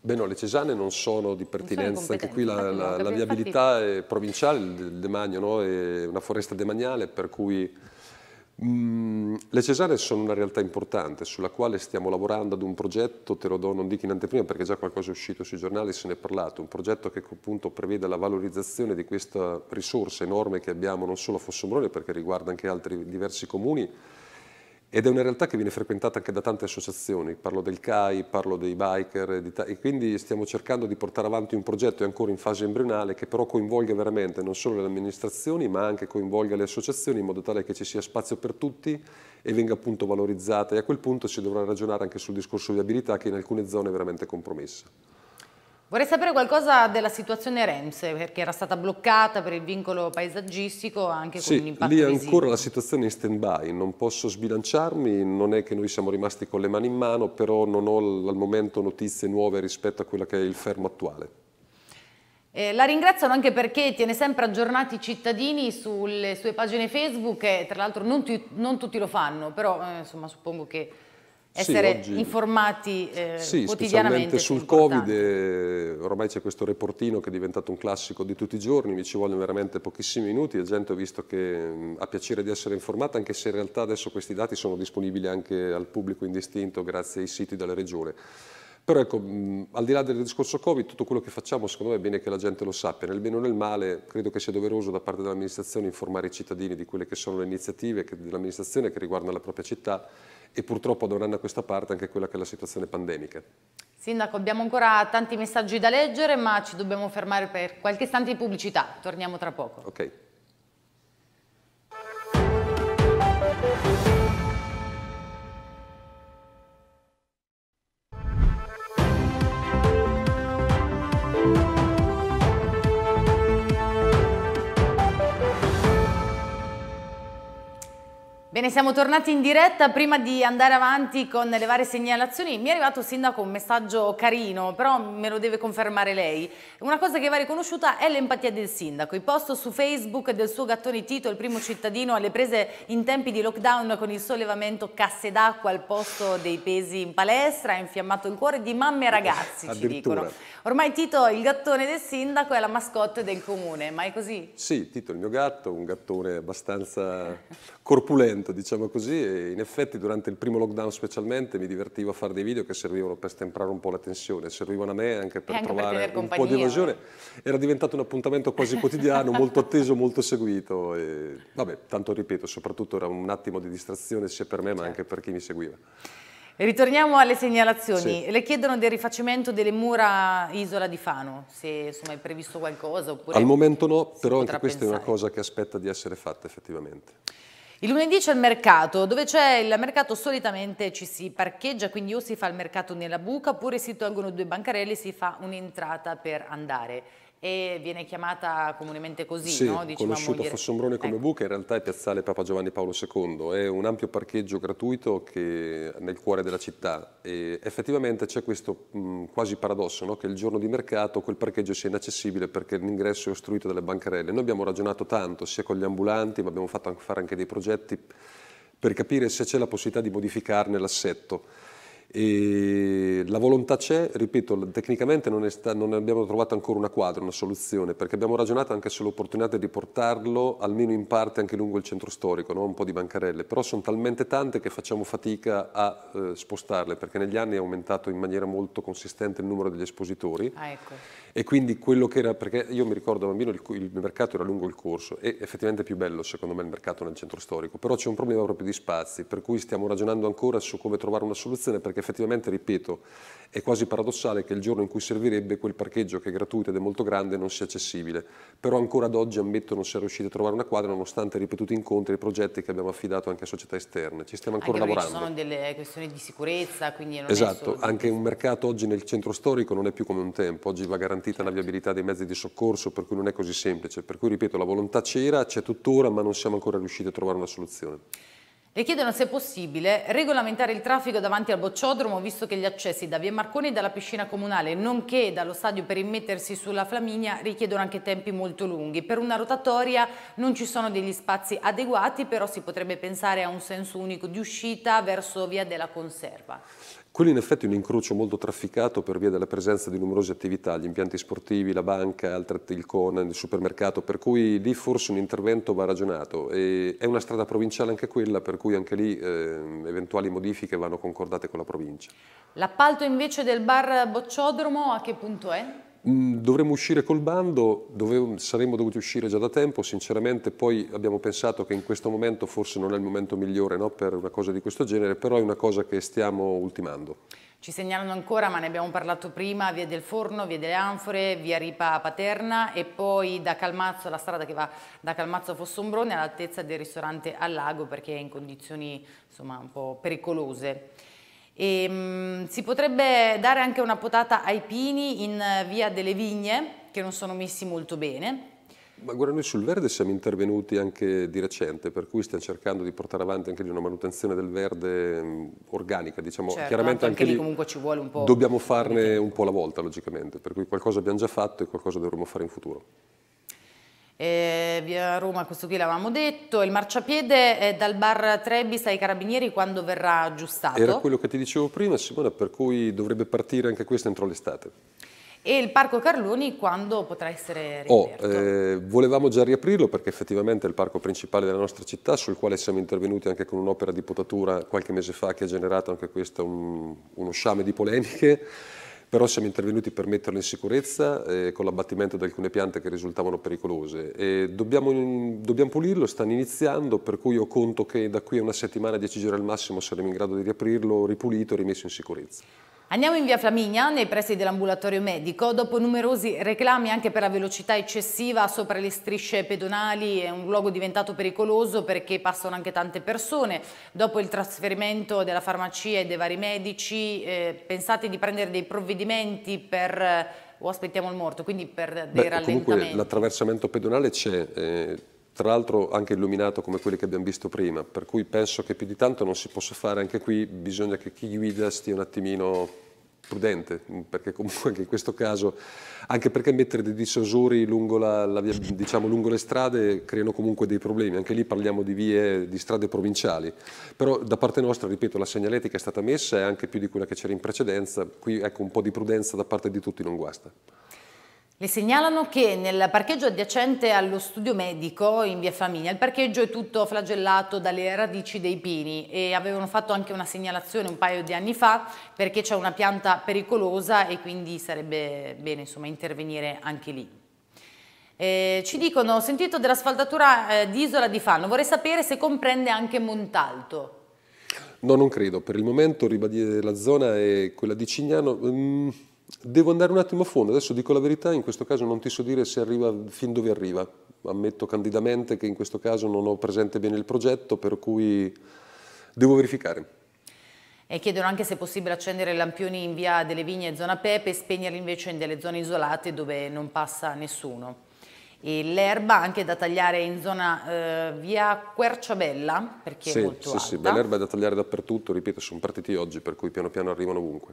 Beh no, le Cesane non sono di pertinenza, anche qui la, la, la viabilità è provinciale, il demagno no? è una foresta demaniale per cui mh, mm, le Cesane sono una realtà importante sulla quale stiamo lavorando ad un progetto, te lo do, non dico in anteprima perché già qualcosa è uscito sui giornali, se ne è parlato, un progetto che appunto prevede la valorizzazione di questa risorsa enorme che abbiamo non solo a Fossombrone perché riguarda anche altri diversi comuni, ed è una realtà che viene frequentata anche da tante associazioni, parlo del CAI, parlo dei biker, e quindi stiamo cercando di portare avanti un progetto ancora in fase embrionale che però coinvolga veramente non solo le amministrazioni ma anche coinvolga le associazioni in modo tale che ci sia spazio per tutti e venga appunto valorizzata e a quel punto si dovrà ragionare anche sul discorso di abilità che in alcune zone è veramente compromessa.
Vorrei sapere qualcosa della situazione Remse, perché era stata bloccata per il vincolo paesaggistico anche sì, con un impatto lì ancora visibile.
la situazione in stand-by, non posso sbilanciarmi, non è che noi siamo rimasti con le mani in mano, però non ho al momento notizie nuove rispetto a quella che è il fermo attuale.
Eh, la ringraziano anche perché tiene sempre aggiornati i cittadini sulle sue pagine Facebook, e tra l'altro non, non, tutti lo fanno, però eh, insomma suppongo che essere sì, oggi, informati eh, sì, quotidianamente. sul Covid,
eh, ormai c'è questo reportino che è diventato un classico di tutti i giorni, mi ci vogliono veramente pochissimi minuti, la gente ha visto che mh, ha piacere di essere informata, anche se in realtà adesso questi dati sono disponibili anche al pubblico indistinto grazie ai siti della Regione. Però ecco, al di là del discorso Covid, tutto quello che facciamo secondo me è bene che la gente lo sappia, nel bene o nel male credo che sia doveroso da parte dell'amministrazione informare i cittadini di quelle che sono le iniziative dell'amministrazione che riguardano la propria città e purtroppo da un anno a questa parte anche quella che è la situazione pandemica.
Sindaco, abbiamo ancora tanti messaggi da leggere ma ci dobbiamo fermare per qualche istante di pubblicità, torniamo tra poco. Okay. Bene, siamo tornati in diretta. Prima di andare avanti con le varie segnalazioni, mi è arrivato il Sindaco un messaggio carino, però me lo deve confermare lei. Una cosa che va riconosciuta è l'empatia del Sindaco. I post su Facebook del suo gattone Tito, il primo cittadino alle prese in tempi di lockdown con il sollevamento casse d'acqua al posto dei pesi in palestra, ha infiammato il cuore di mamme e ragazzi, ci dicono. Ormai Tito, il gattone del sindaco, è la mascotte del comune, ma è così?
Sì, Tito è il mio gatto, un gattone abbastanza corpulento, diciamo così, e in effetti durante il primo lockdown specialmente mi divertivo a fare dei video che servivano per stemprare un po' la tensione, servivano a me anche per anche trovare per un po' di evasione. Era diventato un appuntamento quasi quotidiano, molto atteso, molto seguito. E, vabbè, tanto ripeto, soprattutto era un attimo di distrazione sia per me ma certo. anche per chi mi seguiva.
Ritorniamo alle segnalazioni. Sì. Le chiedono del rifacimento delle mura Isola di Fano, se insomma, è previsto qualcosa Al momento
no, però anche questa pensare. è una cosa che aspetta di essere fatta effettivamente.
Il lunedì c'è il mercato, dove c'è il mercato solitamente ci si parcheggia, quindi o si fa il mercato nella buca oppure si tolgono due bancarelli e si fa un'entrata per andare e viene chiamata comunemente così, sì, no? Diciamo conosciuto dire... Fossombrone come ecco.
buca, in realtà è piazzale Papa Giovanni Paolo II, è un ampio parcheggio gratuito che... nel cuore della città e effettivamente c'è questo mh, quasi paradosso no? che il giorno di mercato quel parcheggio sia inaccessibile perché l'ingresso è ostruito dalle bancarelle. Noi abbiamo ragionato tanto sia con gli ambulanti ma abbiamo fatto anche fare anche dei progetti per capire se c'è la possibilità di modificarne l'assetto e la volontà c'è, ripeto, tecnicamente non, sta, non, abbiamo trovato ancora una quadra, una soluzione, perché abbiamo ragionato anche sull'opportunità di portarlo almeno in parte anche lungo il centro storico, no? un po' di bancarelle, però sono talmente tante che facciamo fatica a eh, spostarle, perché negli anni è aumentato in maniera molto consistente il numero degli espositori. Ah, ecco e quindi quello che era, perché io mi ricordo da bambino il, il mercato era lungo il corso e effettivamente è più bello secondo me il mercato nel centro storico, però c'è un problema proprio di spazi, per cui stiamo ragionando ancora su come trovare una soluzione perché effettivamente, ripeto, è quasi paradossale che il giorno in cui servirebbe quel parcheggio che è gratuito ed è molto grande non sia accessibile, però ancora ad oggi ammetto non si è riusciti a trovare una quadra nonostante ripetuti incontri e progetti che abbiamo affidato anche a società esterne, ci stiamo ancora anche lavorando. Ci sono
delle questioni di sicurezza, quindi non esatto, è Esatto, anche
un mercato oggi nel centro storico non è più come un tempo, oggi va garantito garantita la viabilità dei mezzi di soccorso, per cui non è così semplice. Per cui, ripeto, la volontà c'era, c'è tuttora, ma non siamo ancora riusciti a trovare una soluzione.
Le chiedono se è possibile regolamentare il traffico davanti al bocciodromo visto che gli accessi da via Marconi e dalla piscina comunale nonché dallo stadio per immettersi sulla Flaminia richiedono anche tempi molto lunghi. Per una rotatoria non ci sono degli spazi adeguati però si potrebbe pensare a un senso unico di uscita verso via della conserva.
Quello in effetti è un incrocio molto trafficato per via della presenza di numerose attività, gli impianti sportivi, la banca, altre, il Conan, il supermercato, per cui lì forse un intervento va ragionato. E è una strada provinciale anche quella, per cui anche lì eh, eventuali modifiche vanno concordate con la provincia.
L'appalto invece del bar Bocciodromo a che punto è?
Mm, dovremmo uscire col bando, dovevo, saremmo dovuti uscire già da tempo, sinceramente poi abbiamo pensato che in questo momento forse non è il momento migliore no, per una cosa di questo genere, però è una cosa che stiamo ultimando.
Ci segnalano ancora, ma ne abbiamo parlato prima, via del Forno, via delle Anfore, via Ripa Paterna e poi da Calmazzo, la strada che va da Calmazzo a Fossombrone all'altezza del ristorante al lago perché è in condizioni insomma, un po' pericolose. E, ehm, mh, si potrebbe dare anche una potata ai pini in via delle vigne, che non sono messi molto bene.
Ma guarda, noi sul verde siamo intervenuti anche di recente, per cui stiamo cercando di portare avanti anche di una manutenzione del verde mh, mm, organica, diciamo. Certo, Chiaramente anche, anche lì comunque ci vuole un po'. Dobbiamo farne un po' alla volta, logicamente, per cui qualcosa abbiamo già fatto e qualcosa dovremo fare in futuro.
Eh, via Roma, questo qui l'avevamo detto, il marciapiede è eh, dal bar Trebis ai Carabinieri quando verrà aggiustato? Era quello
che ti dicevo prima Simona, per cui dovrebbe partire anche questo entro l'estate.
E il Parco Carloni quando potrà essere oh,
riaperto? Oh, eh, volevamo già riaprirlo perché effettivamente è il parco principale della nostra città sul quale siamo intervenuti anche con un'opera di potatura qualche mese fa che ha generato anche questo un, uno sciame di polemiche però siamo intervenuti per metterlo in sicurezza eh, con l'abbattimento di alcune piante che risultavano pericolose. E dobbiamo, dobbiamo pulirlo, stanno iniziando, per cui io conto che da qui a una settimana, 10 giorni al massimo, saremo in grado di riaprirlo, ripulito e rimesso in sicurezza.
Andiamo in via Flaminia, nei pressi dell'ambulatorio medico. Dopo numerosi reclami anche per la velocità eccessiva sopra le strisce pedonali, è un luogo diventato pericoloso perché passano anche tante persone. Dopo il trasferimento della farmacia e dei vari medici, eh, pensate di prendere dei provvedimenti per... Eh, o oh, aspettiamo il morto, quindi per dei Beh, rallentamenti. Comunque
l'attraversamento pedonale c'è... Eh tra l'altro anche illuminato come quelli che abbiamo visto prima, per cui penso che più di tanto non si possa fare, anche qui bisogna che chi guida stia un attimino prudente, perché comunque anche in questo caso, anche perché mettere dei dissosori lungo, la, la via, diciamo, lungo le strade creano comunque dei problemi, anche lì parliamo di vie, di strade provinciali, però da parte nostra, ripeto, la segnaletica è stata messa e anche più di quella che c'era in precedenza, qui ecco un po' di prudenza da parte di tutti non guasta.
Le segnalano che nel parcheggio adiacente allo studio medico in via Famiglia, il parcheggio è tutto flagellato dalle radici dei pini e avevano fatto anche una segnalazione un paio di anni fa perché c'è una pianta pericolosa e quindi sarebbe bene insomma, intervenire anche lì. Eh, ci dicono, ho sentito dell'asfaltatura eh, di Isola di Fanno, vorrei sapere se comprende anche Montalto.
No, non credo. Per il momento ribadire la zona è quella di Cignano. Um Devo andare un attimo a fondo, adesso dico la verità, in questo caso non ti so dire se arriva fin dove arriva, ammetto candidamente che in questo caso non ho presente bene il progetto, per cui devo verificare.
E chiedono anche se è possibile accendere lampioni in via delle Vigne e zona Pepe e spegnerli invece in delle zone isolate dove non passa nessuno. E l'erba anche da tagliare in zona eh, via Querciabella perché sì, è molto sì, alta. Sì, sì, l'erba
è da tagliare dappertutto, ripeto, sono partiti oggi per cui piano piano arrivano ovunque.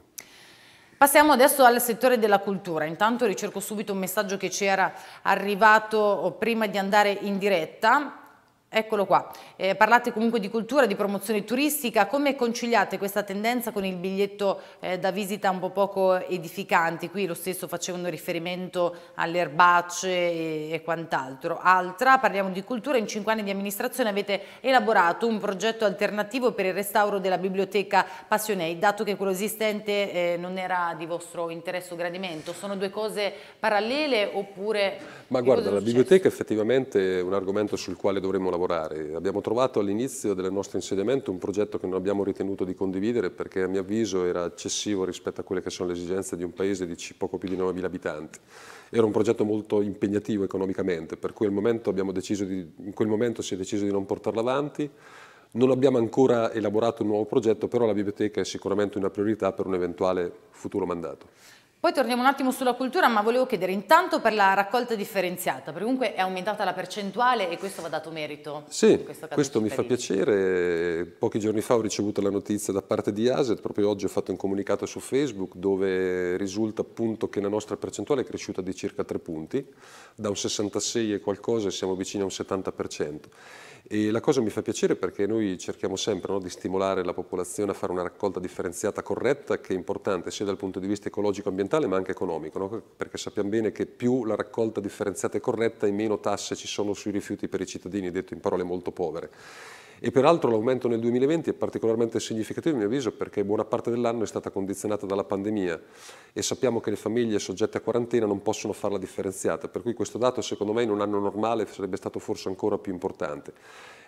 Passiamo adesso al settore della cultura. Intanto ricerco subito un messaggio che ci era arrivato oh, prima di andare in diretta. Eccolo qua. Eh, parlate comunque di cultura, di promozione turistica. Come conciliate questa tendenza con il biglietto eh, da visita un po' poco edificanti? Qui lo stesso facevano riferimento alle erbacce e, e quant'altro. Altra, parliamo di cultura. In cinque anni di amministrazione avete elaborato un progetto alternativo per il restauro della biblioteca Passionei, dato che quello esistente eh, non era di vostro interesse o gradimento. Sono due cose parallele oppure...
Ma guarda, la biblioteca effettivamente è un argomento sul quale dovremmo lavorare lavorare. Abbiamo trovato all'inizio del nostro insediamento un progetto che non abbiamo ritenuto di condividere perché a mio avviso era eccessivo rispetto a quelle che sono le esigenze di un paese di poco più di 9.000 abitanti. Era un progetto molto impegnativo economicamente, per cui di, in quel momento si è deciso di non portarlo avanti. Non abbiamo ancora elaborato un nuovo progetto, però la biblioteca è sicuramente una priorità per un eventuale futuro mandato.
Poi torniamo un attimo sulla cultura, ma volevo chiedere intanto per la raccolta differenziata, perché comunque è aumentata la percentuale e questo va dato merito. Sì, questo, questo mi fa
piacere. Pochi giorni fa ho ricevuto la notizia da parte di ASET, proprio oggi ho fatto un comunicato su Facebook dove risulta appunto che la nostra percentuale è cresciuta di circa 3 punti, da un 66 e qualcosa siamo vicini a un 70%. E la cosa mi fa piacere perché noi cerchiamo sempre no, di stimolare la popolazione a fare una raccolta differenziata corretta che è importante sia dal punto di vista ecologico-ambientale ma anche economico, no? perché sappiamo bene che più la raccolta differenziata è corretta e meno tasse ci sono sui rifiuti per i cittadini, detto in parole molto povere. E peraltro l'aumento nel 2020 è particolarmente significativo a mio avviso perché buona parte dell'anno è stata condizionata dalla pandemia e sappiamo che le famiglie soggette a quarantena non possono farla differenziata, per cui questo dato secondo me in un anno normale sarebbe stato forse ancora più importante.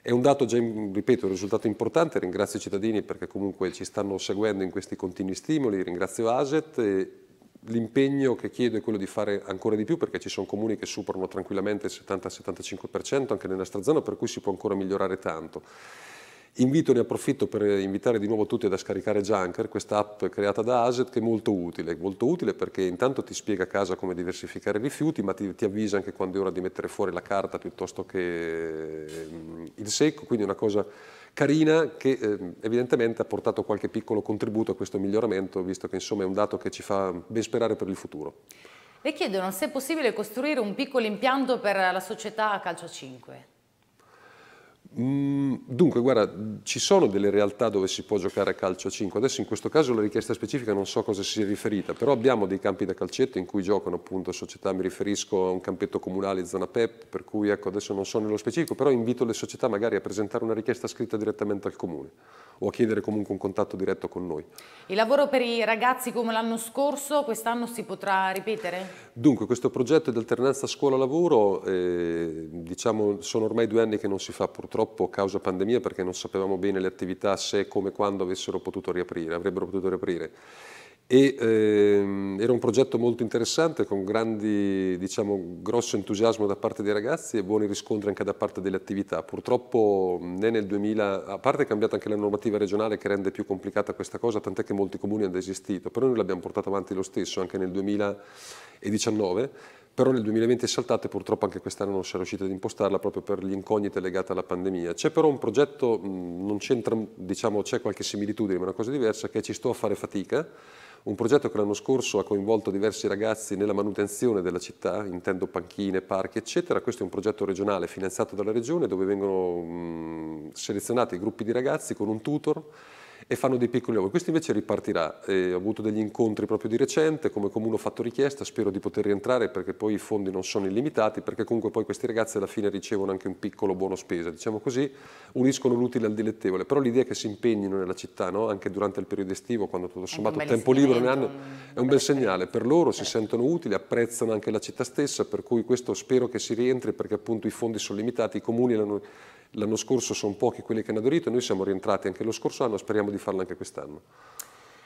È un dato già, ripeto, un risultato importante, ringrazio i cittadini perché comunque ci stanno seguendo in questi continui stimoli, ringrazio ASET L'impegno che chiedo è quello di fare ancora di più perché ci sono comuni che superano tranquillamente il 70-75% anche nella nostra zona per cui si può ancora migliorare tanto. Invito, ne approfitto per invitare di nuovo tutti a scaricare Junker, questa app creata da Aset che è molto utile, molto utile perché intanto ti spiega a casa come diversificare i rifiuti, ma ti, ti avvisa anche quando è ora di mettere fuori la carta piuttosto che mm, il secco, quindi è una cosa carina che eh, evidentemente ha portato qualche piccolo contributo a questo miglioramento, visto che insomma è un dato che ci fa ben sperare per il futuro.
Le chiedono se è possibile costruire un piccolo impianto per la società Calcio 5.
Mm, dunque, guarda, ci sono delle realtà dove si può giocare a calcio a 5. Adesso in questo caso la richiesta specifica non so a cosa si è riferita, però abbiamo dei campi da calcetto in cui giocano appunto società, mi riferisco a un campetto comunale zona PEP, per cui ecco, adesso non so nello specifico, però invito le società magari a presentare una richiesta scritta direttamente al comune o a chiedere comunque un contatto diretto con noi.
Il lavoro per i ragazzi come l'anno scorso, quest'anno si potrà ripetere?
Dunque, questo progetto di alternanza scuola-lavoro, eh, diciamo, sono ormai due anni che non si fa purtroppo troppo causa pandemia perché non sapevamo bene le attività se, come, quando avessero potuto riaprire, avrebbero potuto riaprire. E, ehm, era un progetto molto interessante con grandi, diciamo, grosso entusiasmo da parte dei ragazzi e buoni riscontri anche da parte delle attività. Purtroppo né nel 2000, a parte è cambiata anche la normativa regionale che rende più complicata questa cosa, tant'è che molti comuni hanno desistito, però noi l'abbiamo portato avanti lo stesso anche nel 2019 però nel 2020 è saltata e purtroppo anche quest'anno non si è riusciti ad impostarla proprio per le incognite legate alla pandemia. C'è però un progetto, non c'entra, diciamo c'è qualche similitudine, ma è una cosa diversa, che ci sto a fare fatica, un progetto che l'anno scorso ha coinvolto diversi ragazzi nella manutenzione della città, intendo panchine, parchi, eccetera. Questo è un progetto regionale finanziato dalla regione dove vengono mh, selezionati gruppi di ragazzi con un tutor e fanno dei piccoli lavori. Questo invece ripartirà, eh, ho avuto degli incontri proprio di recente, come comune ho fatto richiesta, spero di poter rientrare perché poi i fondi non sono illimitati, perché comunque poi questi ragazzi alla fine ricevono anche un piccolo buono spesa, diciamo così, uniscono l'utile al dilettevole, però l'idea è che si impegnino nella città, no? anche durante il periodo estivo, quando tutto sommato tempo libero ne hanno, è un bel segnale, per loro si certo. sentono utili, apprezzano anche la città stessa, per cui questo spero che si rientri perché appunto i fondi sono limitati, i comuni l'hanno L'anno scorso sono pochi quelli che hanno aderito, noi siamo rientrati anche lo scorso anno, speriamo di farlo anche quest'anno.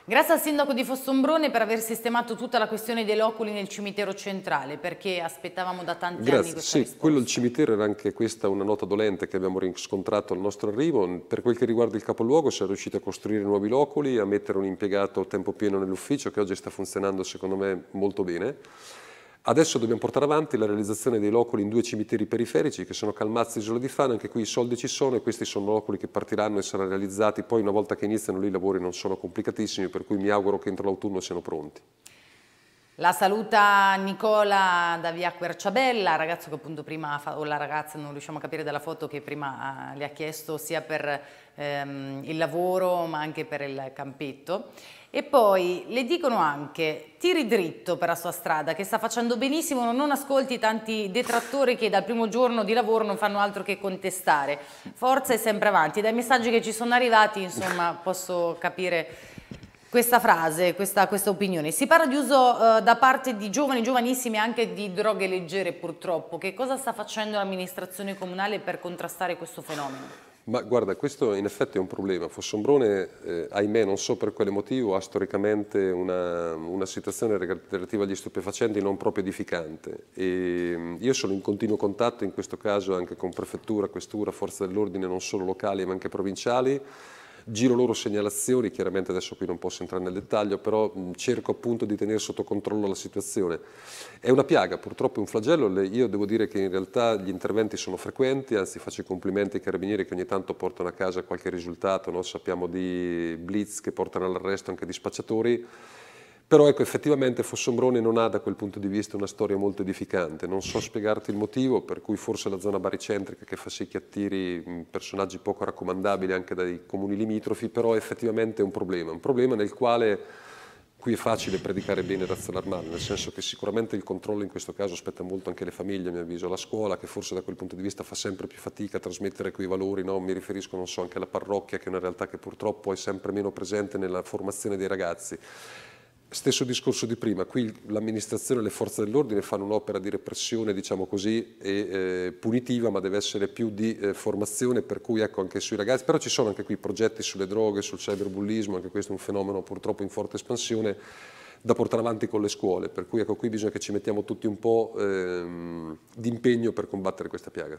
Grazie al sindaco di Fossombrone per aver sistemato tutta la questione dei loculi nel cimitero centrale, perché aspettavamo da tanti Grazie, anni questa Sì, risposta.
quello del cimitero era anche questa una nota dolente che abbiamo riscontrato al nostro arrivo. Per quel che riguarda il capoluogo si è riusciti a costruire nuovi loculi, a mettere un impiegato a tempo pieno nell'ufficio che oggi sta funzionando secondo me molto bene Adesso dobbiamo portare avanti la realizzazione dei loculi in due cimiteri periferici che sono Calmazzi e Isola di Fano, anche qui i soldi ci sono e questi sono loculi che partiranno e saranno realizzati, poi una volta che iniziano lì i lavori non sono complicatissimi, per cui mi auguro che entro l'autunno siano pronti.
La saluta Nicola da via Querciabella, ragazzo che appunto prima, o la ragazza non riusciamo a capire dalla foto che prima eh, le ha chiesto sia per ehm, il lavoro ma anche per il campetto. E poi le dicono anche tiri dritto per la sua strada che sta facendo benissimo, non ascolti tanti detrattori che dal primo giorno di lavoro non fanno altro che contestare. Forza e sempre avanti. Dai messaggi che ci sono arrivati insomma [laughs] posso capire questa frase, questa, questa, opinione. Si parla di uso eh, da parte di giovani, giovanissimi, anche di droghe leggere purtroppo. Che cosa sta facendo l'amministrazione comunale per contrastare questo fenomeno?
Ma guarda, questo in effetti è un problema. Fossombrone, eh, ahimè, non so per quale motivo, ha storicamente una, una situazione relativa agli stupefacenti non proprio edificante. E mm, io sono in continuo contatto, in questo caso anche con prefettura, questura, forze dell'ordine, non solo locali ma anche provinciali, giro loro segnalazioni, chiaramente adesso qui non posso entrare nel dettaglio, però cerco appunto di tenere sotto controllo la situazione. È una piaga, purtroppo è un flagello, io devo dire che in realtà gli interventi sono frequenti, anzi faccio i complimenti ai carabinieri che ogni tanto portano a casa qualche risultato, no? sappiamo di blitz che portano all'arresto anche di spacciatori, però ecco, effettivamente Fossombrone non ha da quel punto di vista una storia molto edificante, non so spiegarti il motivo, per cui forse la zona baricentrica che fa sì che attiri personaggi poco raccomandabili anche dai comuni limitrofi, però effettivamente è un problema, un problema nel quale qui è facile predicare bene e razionar male, nel senso che sicuramente il controllo in questo caso spetta molto anche le famiglie, a mio avviso, la scuola, che forse da quel punto di vista fa sempre più fatica a trasmettere quei valori, no? mi riferisco non so, anche alla parrocchia, che è una realtà che purtroppo è sempre meno presente nella formazione dei ragazzi. Stesso discorso di prima, qui l'amministrazione e le forze dell'ordine fanno un'opera di repressione, diciamo così, e, eh, punitiva, ma deve essere più di eh, formazione, per cui ecco anche sui ragazzi, però ci sono anche qui progetti sulle droghe, sul cyberbullismo, anche questo è un fenomeno purtroppo in forte espansione da portare avanti con le scuole, per cui ecco qui bisogna che ci mettiamo tutti un po' ehm, di impegno per combattere questa piaga.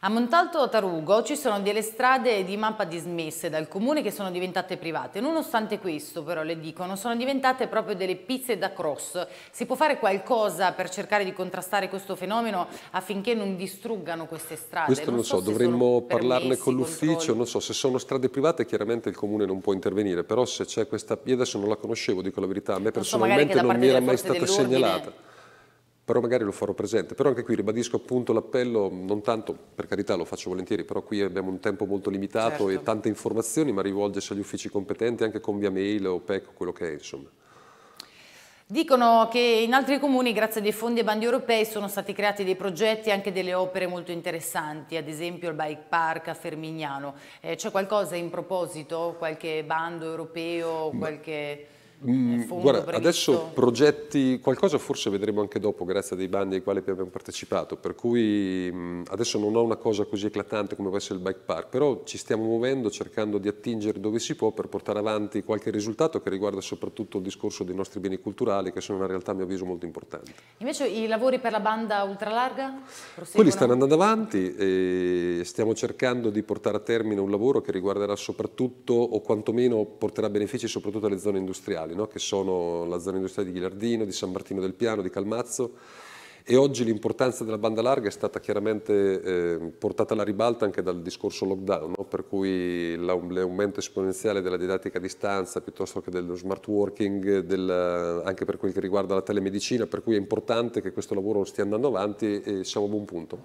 A Montalto Tarugo ci sono delle strade di mappa dismesse dal comune che sono diventate private. Nonostante questo, però, le dicono, sono diventate proprio delle pizze da cross. Si può fare qualcosa per cercare di contrastare questo fenomeno affinché non distruggano queste strade? Questo non, non so, so dovremmo parlarne con l'ufficio,
non so, se sono strade private chiaramente il comune non può intervenire, però se c'è questa, io adesso non la conoscevo, dico la verità, a me non personalmente so, non mi era mai stata segnalata però magari lo farò presente. Però anche qui ribadisco appunto l'appello, non tanto, per carità lo faccio volentieri, però qui abbiamo un tempo molto limitato certo. e tante informazioni, ma rivolgersi agli uffici competenti anche con via mail o PEC, quello che è insomma.
Dicono che in altri comuni, grazie dei fondi e bandi europei, sono stati creati dei progetti e anche delle opere molto interessanti, ad esempio il Bike Park a Fermignano. Eh, C'è qualcosa in proposito? Qualche bando europeo? Qualche...
Mm, guarda, previsto. adesso progetti, qualcosa forse vedremo anche dopo grazie a dei bandi ai quali abbiamo partecipato, per cui mh, mm, adesso non ho una cosa così eclatante come può essere il bike park, però ci stiamo muovendo cercando di attingere dove si può per portare avanti qualche risultato che riguarda soprattutto il discorso dei nostri beni culturali che sono una realtà a mio avviso molto importante.
Invece i lavori per la banda ultralarga?
Quelli stanno andando avanti e stiamo cercando di portare a termine un lavoro che riguarderà soprattutto o quantomeno porterà benefici soprattutto alle zone industriali industriali, no? che sono la zona industriale di Ghilardino, di San Martino del Piano, di Calmazzo, e oggi l'importanza della banda larga è stata chiaramente eh, portata alla ribalta anche dal discorso lockdown, no? per cui l'aumento esponenziale della didattica a distanza piuttosto che dello smart working, del, anche per quel che riguarda la telemedicina, per cui è importante che questo lavoro stia andando avanti e siamo a buon punto.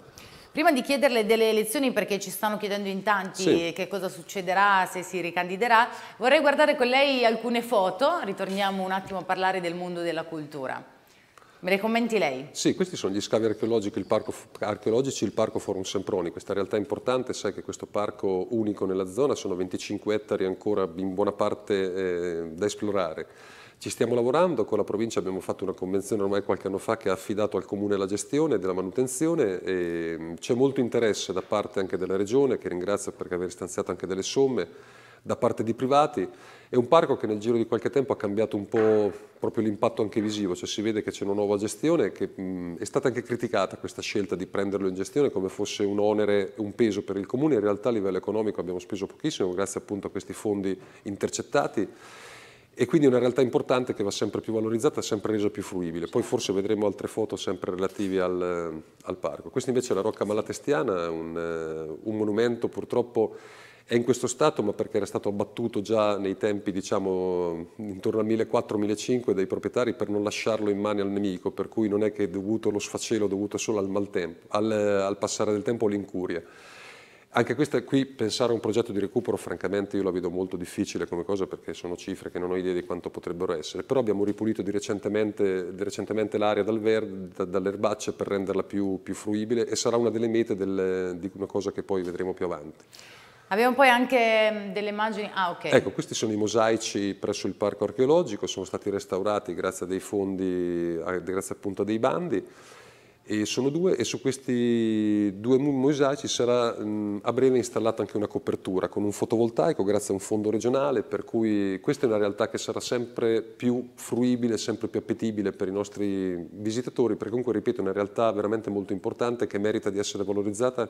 Prima di chiederle delle elezioni, perché ci stanno chiedendo in tanti sì. che cosa succederà se si ricandiderà, vorrei guardare con lei alcune foto, ritorniamo un attimo a parlare del mondo della cultura. Me le commenti lei?
Sì, questi sono gli scavi archeologici, il parco, archeologici, il parco Forum Semproni, questa realtà importante, sai che questo parco unico nella zona sono 25 ettari ancora in buona parte eh, da esplorare. Ci stiamo lavorando, con la provincia abbiamo fatto una convenzione ormai qualche anno fa che ha affidato al comune la gestione della manutenzione e mm, c'è molto interesse da parte anche della regione, che ringrazio perché aver stanziato anche delle somme, da parte di privati. È un parco che nel giro di qualche tempo ha cambiato un po' proprio l'impatto anche visivo, cioè si vede che c'è una nuova gestione che mh, mm, è stata anche criticata questa scelta di prenderlo in gestione come fosse un onere, un peso per il comune, in realtà a livello economico abbiamo speso pochissimo grazie appunto a questi fondi intercettati e quindi è una realtà importante che va sempre più valorizzata sempre resa più fruibile. Poi forse vedremo altre foto sempre relative al, eh, al parco. Questa invece è la Rocca Malatestiana, un, eh, un, monumento purtroppo è in questo stato, ma perché era stato abbattuto già nei tempi, diciamo, intorno al 1400-1500 dai proprietari per non lasciarlo in mano al nemico, per cui non è che è dovuto lo sfacelo, è dovuto solo al maltempo, al, eh, al passare del tempo o all'incuria. Anche questa qui, pensare a un progetto di recupero, francamente io la vedo molto difficile come cosa perché sono cifre che non ho idea di quanto potrebbero essere, però abbiamo ripulito di recentemente, di recentemente l'area dal verde, dall'erbaccia per renderla più, più, fruibile e sarà una delle mete del, di una cosa che poi vedremo più avanti.
Abbiamo poi anche mm, delle immagini, ah ok. Ecco,
questi sono i mosaici presso il parco archeologico, sono stati restaurati grazie a dei fondi, grazie appunto a dei bandi. E sono due e su questi due mosaici sarà mh, a breve installata anche una copertura con un fotovoltaico grazie a un fondo regionale per cui questa è una realtà che sarà sempre più fruibile, sempre più appetibile per i nostri visitatori perché comunque ripeto è una realtà veramente molto importante che merita di essere valorizzata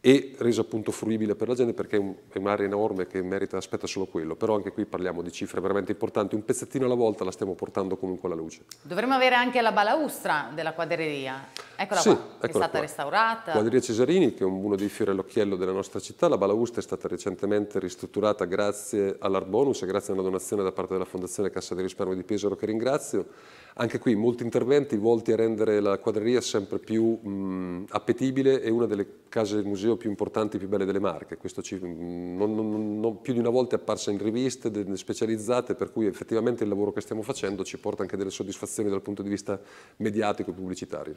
e reso appunto fruibile per la gente perché è un'area enorme che merita, aspetta solo quello, però anche qui parliamo di cifre veramente importanti, un pezzettino alla volta la stiamo portando comunque alla luce.
Dovremmo avere anche la balaustra della quadreria, eccola sì, qua, eccola è stata qua. restaurata. Quadreria
Cesarini che è uno dei fiori all'occhiello della nostra città, la balaustra è stata recentemente ristrutturata grazie bonus e grazie a una donazione da parte della Fondazione Cassa di Risparmio di Pesaro che ringrazio. Anche qui molti interventi volti a rendere la quadreria sempre più mh, appetibile e una delle case museo museo più importante e più bello delle Marche, questo ci, mm, non, non, non, più di una volta è apparsa in riviste specializzate, per cui effettivamente il lavoro che stiamo facendo ci porta anche delle soddisfazioni dal punto di vista mediatico e pubblicitario.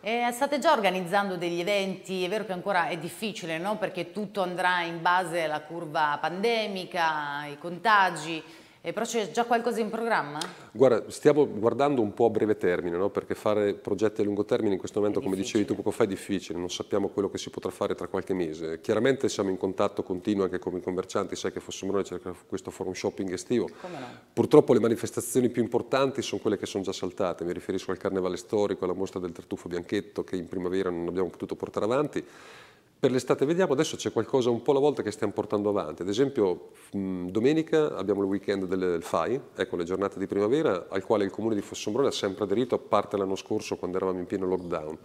E eh, state già organizzando degli eventi, è vero che ancora è difficile, no? perché tutto andrà in base alla curva pandemica, ai contagi, e però c'è già qualcosa in programma?
Guarda, stiamo guardando un po' a breve termine, no? perché fare progetti a lungo termine in questo momento, come dicevi tu poco fa, è difficile, non sappiamo quello che si potrà fare tra qualche mese. Chiaramente siamo in contatto continuo anche con i commercianti, sai che fossimo noi a cercare questo forum shopping estivo. Come no? Purtroppo le manifestazioni più importanti sono quelle che sono già saltate, mi riferisco al carnevale storico, alla mostra del tartufo bianchetto che in primavera non abbiamo potuto portare avanti per l'estate vediamo, adesso c'è qualcosa un po' alla volta che stiamo portando avanti, ad esempio mh, domenica abbiamo il weekend del, del, FAI, ecco le giornate di primavera, al quale il comune di Fossombrone ha sempre aderito, a parte l'anno scorso quando eravamo in pieno lockdown.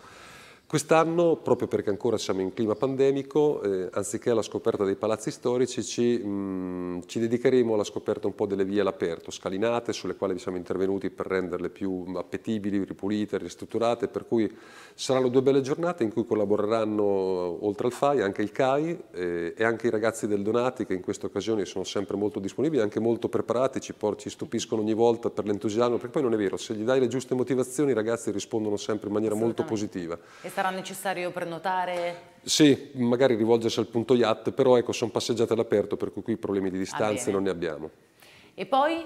Quest'anno, proprio perché ancora siamo in clima pandemico, eh, anziché alla scoperta dei palazzi storici, ci, mh, mm, ci, dedicheremo alla scoperta un po' delle vie all'aperto, scalinate, sulle quali siamo intervenuti per renderle più appetibili, ripulite, ristrutturate, per cui saranno due belle giornate in cui collaboreranno, eh, oltre al FAI, anche il CAI eh, e anche i ragazzi del Donati, che in questa occasione sono sempre molto disponibili, anche molto preparati, ci, ci stupiscono ogni volta per l'entusiasmo, perché poi non è vero, se gli dai le giuste motivazioni i ragazzi rispondono sempre in maniera molto positiva
sarà necessario prenotare?
Sì, magari rivolgersi al punto IAT, però ecco, sono passeggiate all'aperto, per cui qui problemi di ah, distanze ah, non ne abbiamo. E poi?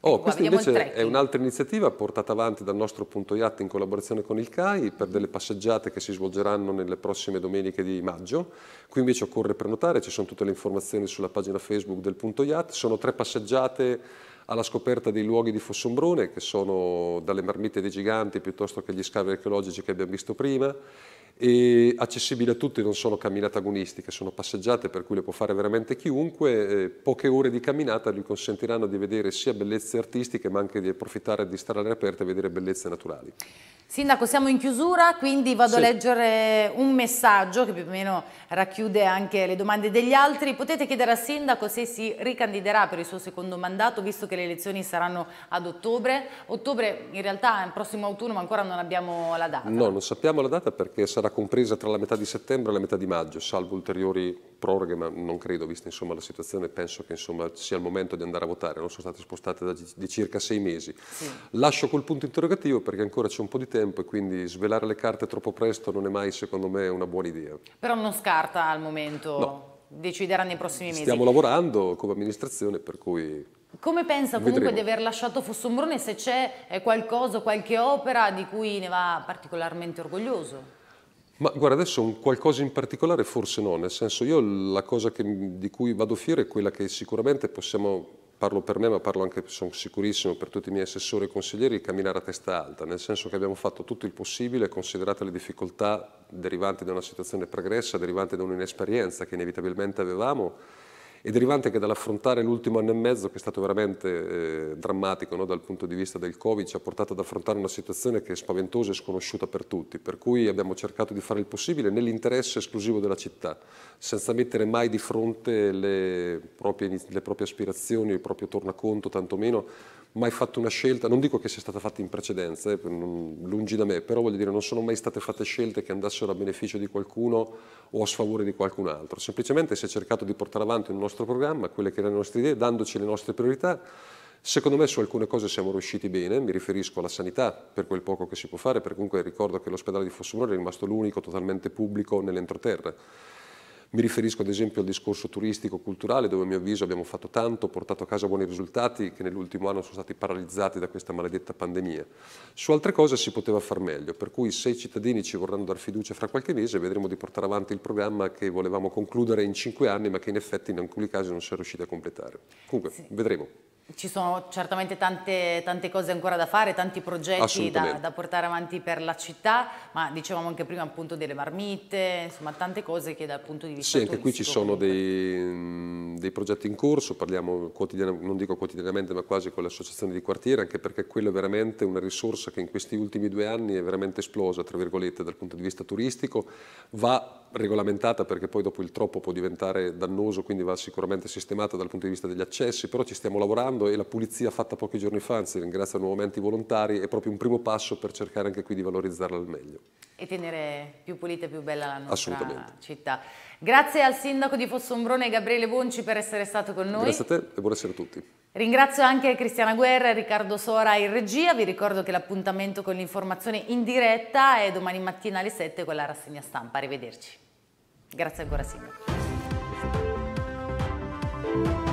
Oh, ecco, questa invece è un'altra iniziativa portata avanti dal nostro punto IAT in collaborazione con il CAI per delle passeggiate che si svolgeranno nelle prossime domeniche di maggio. Qui invece occorre prenotare, ci sono tutte le informazioni sulla pagina Facebook del punto IAT. Sono tre passeggiate alla scoperta dei luoghi di Fossombrone, che sono dalle marmitte dei giganti piuttosto che gli scavi archeologici che abbiamo visto prima, e accessibile a tutti, non sono camminate agonistiche, sono passeggiate per cui le può fare veramente chiunque, poche ore di camminata gli consentiranno di vedere sia bellezze artistiche ma anche di approfittare di stare all'aperto e vedere bellezze naturali.
Sindaco, siamo in chiusura, quindi vado sì. a leggere un messaggio che più o meno racchiude anche le domande degli altri. Potete chiedere al sindaco se si ricandiderà per il suo secondo mandato, visto che le elezioni saranno ad ottobre. Ottobre in realtà è il prossimo autunno, ma ancora non abbiamo la data.
No, non sappiamo la data perché sarà sarà compresa tra la metà di settembre e la metà di maggio, salvo ulteriori proroghe, ma non credo, vista insomma, la situazione, penso che insomma, sia il momento di andare a votare, non sono state spostate da, di circa sei mesi. Sì. Lascio col punto interrogativo perché ancora c'è un po' di tempo e quindi svelare le carte troppo presto non è mai, secondo me, una buona idea.
Però non scarta al momento, no. deciderà nei prossimi mesi. Stiamo
lavorando come amministrazione, per cui...
Come pensa comunque Vedremo. di aver lasciato Fossombrone se c'è qualcosa, qualche opera di cui ne va particolarmente orgoglioso?
Ma guarda, adesso un qualcosa in particolare forse no, nel senso io la cosa che, di cui vado fiero è quella che sicuramente possiamo, parlo per me ma parlo anche, sono sicurissimo, per tutti i miei assessori e consiglieri, camminare a testa alta, nel senso che abbiamo fatto tutto il possibile, considerate le difficoltà derivanti da una situazione pregressa, derivanti da un'inesperienza che inevitabilmente avevamo, e derivante anche dall'affrontare l'ultimo anno e mezzo, che è stato veramente eh, drammatico no? dal punto di vista del Covid, ci ha portato ad affrontare una situazione che è spaventosa e sconosciuta per tutti, per cui abbiamo cercato di fare il possibile nell'interesse esclusivo della città, senza mettere mai di fronte le proprie, le proprie aspirazioni, il proprio tornaconto, tantomeno mai fatto una scelta, non dico che sia stata fatta in precedenza, eh, lungi da me, però voglio dire non sono mai state fatte scelte che andassero a beneficio di qualcuno o a sfavore di qualcun altro, semplicemente si è cercato di portare avanti un nostro nostro programma, quelle che erano le nostre idee, dandoci le nostre priorità. Secondo me su alcune cose siamo riusciti bene, mi riferisco alla sanità per quel poco che si può fare, perché comunque ricordo che l'ospedale di Fossomuro è rimasto l'unico totalmente pubblico nell'entroterra mi riferisco ad esempio al discorso turistico-culturale dove a mio avviso abbiamo fatto tanto, portato a casa buoni risultati che nell'ultimo anno sono stati paralizzati da questa maledetta pandemia. Su altre cose si poteva far meglio, per cui se i cittadini ci vorranno dar fiducia fra qualche mese vedremo di portare avanti il programma che volevamo concludere in cinque anni ma che in effetti in alcuni casi non si è riusciti a completare. Comunque, sì. vedremo
ci sono certamente tante, tante, cose ancora da fare, tanti progetti da, da, portare avanti per la città, ma dicevamo anche prima appunto delle marmite, insomma tante cose che dal punto di vista Sì, anche qui ci
sono dei, dei, progetti in corso, parliamo quotidianamente, non dico quotidianamente ma quasi con l'associazione di quartiere, anche perché quello è veramente una risorsa che in questi ultimi due anni è veramente esplosa, tra virgolette, dal punto di vista turistico, va regolamentata perché poi dopo il troppo può diventare dannoso, quindi va sicuramente sistemata dal punto di vista degli accessi, però ci stiamo lavorando e la pulizia fatta pochi giorni fa, anzi ringrazio nuovamente i volontari, è proprio un primo passo per cercare anche qui di valorizzarla al meglio.
E tenere più pulita e più bella la nostra città. Grazie al sindaco di Fossombrone Gabriele Bonci per essere stato con noi. Grazie a
te e buonasera a tutti.
Ringrazio anche Cristiana Guerra e Riccardo Sora in regia. Vi ricordo che l'appuntamento con l'informazione in diretta è domani mattina alle 7 con la rassegna stampa. Arrivederci. Grazie ancora sindaco.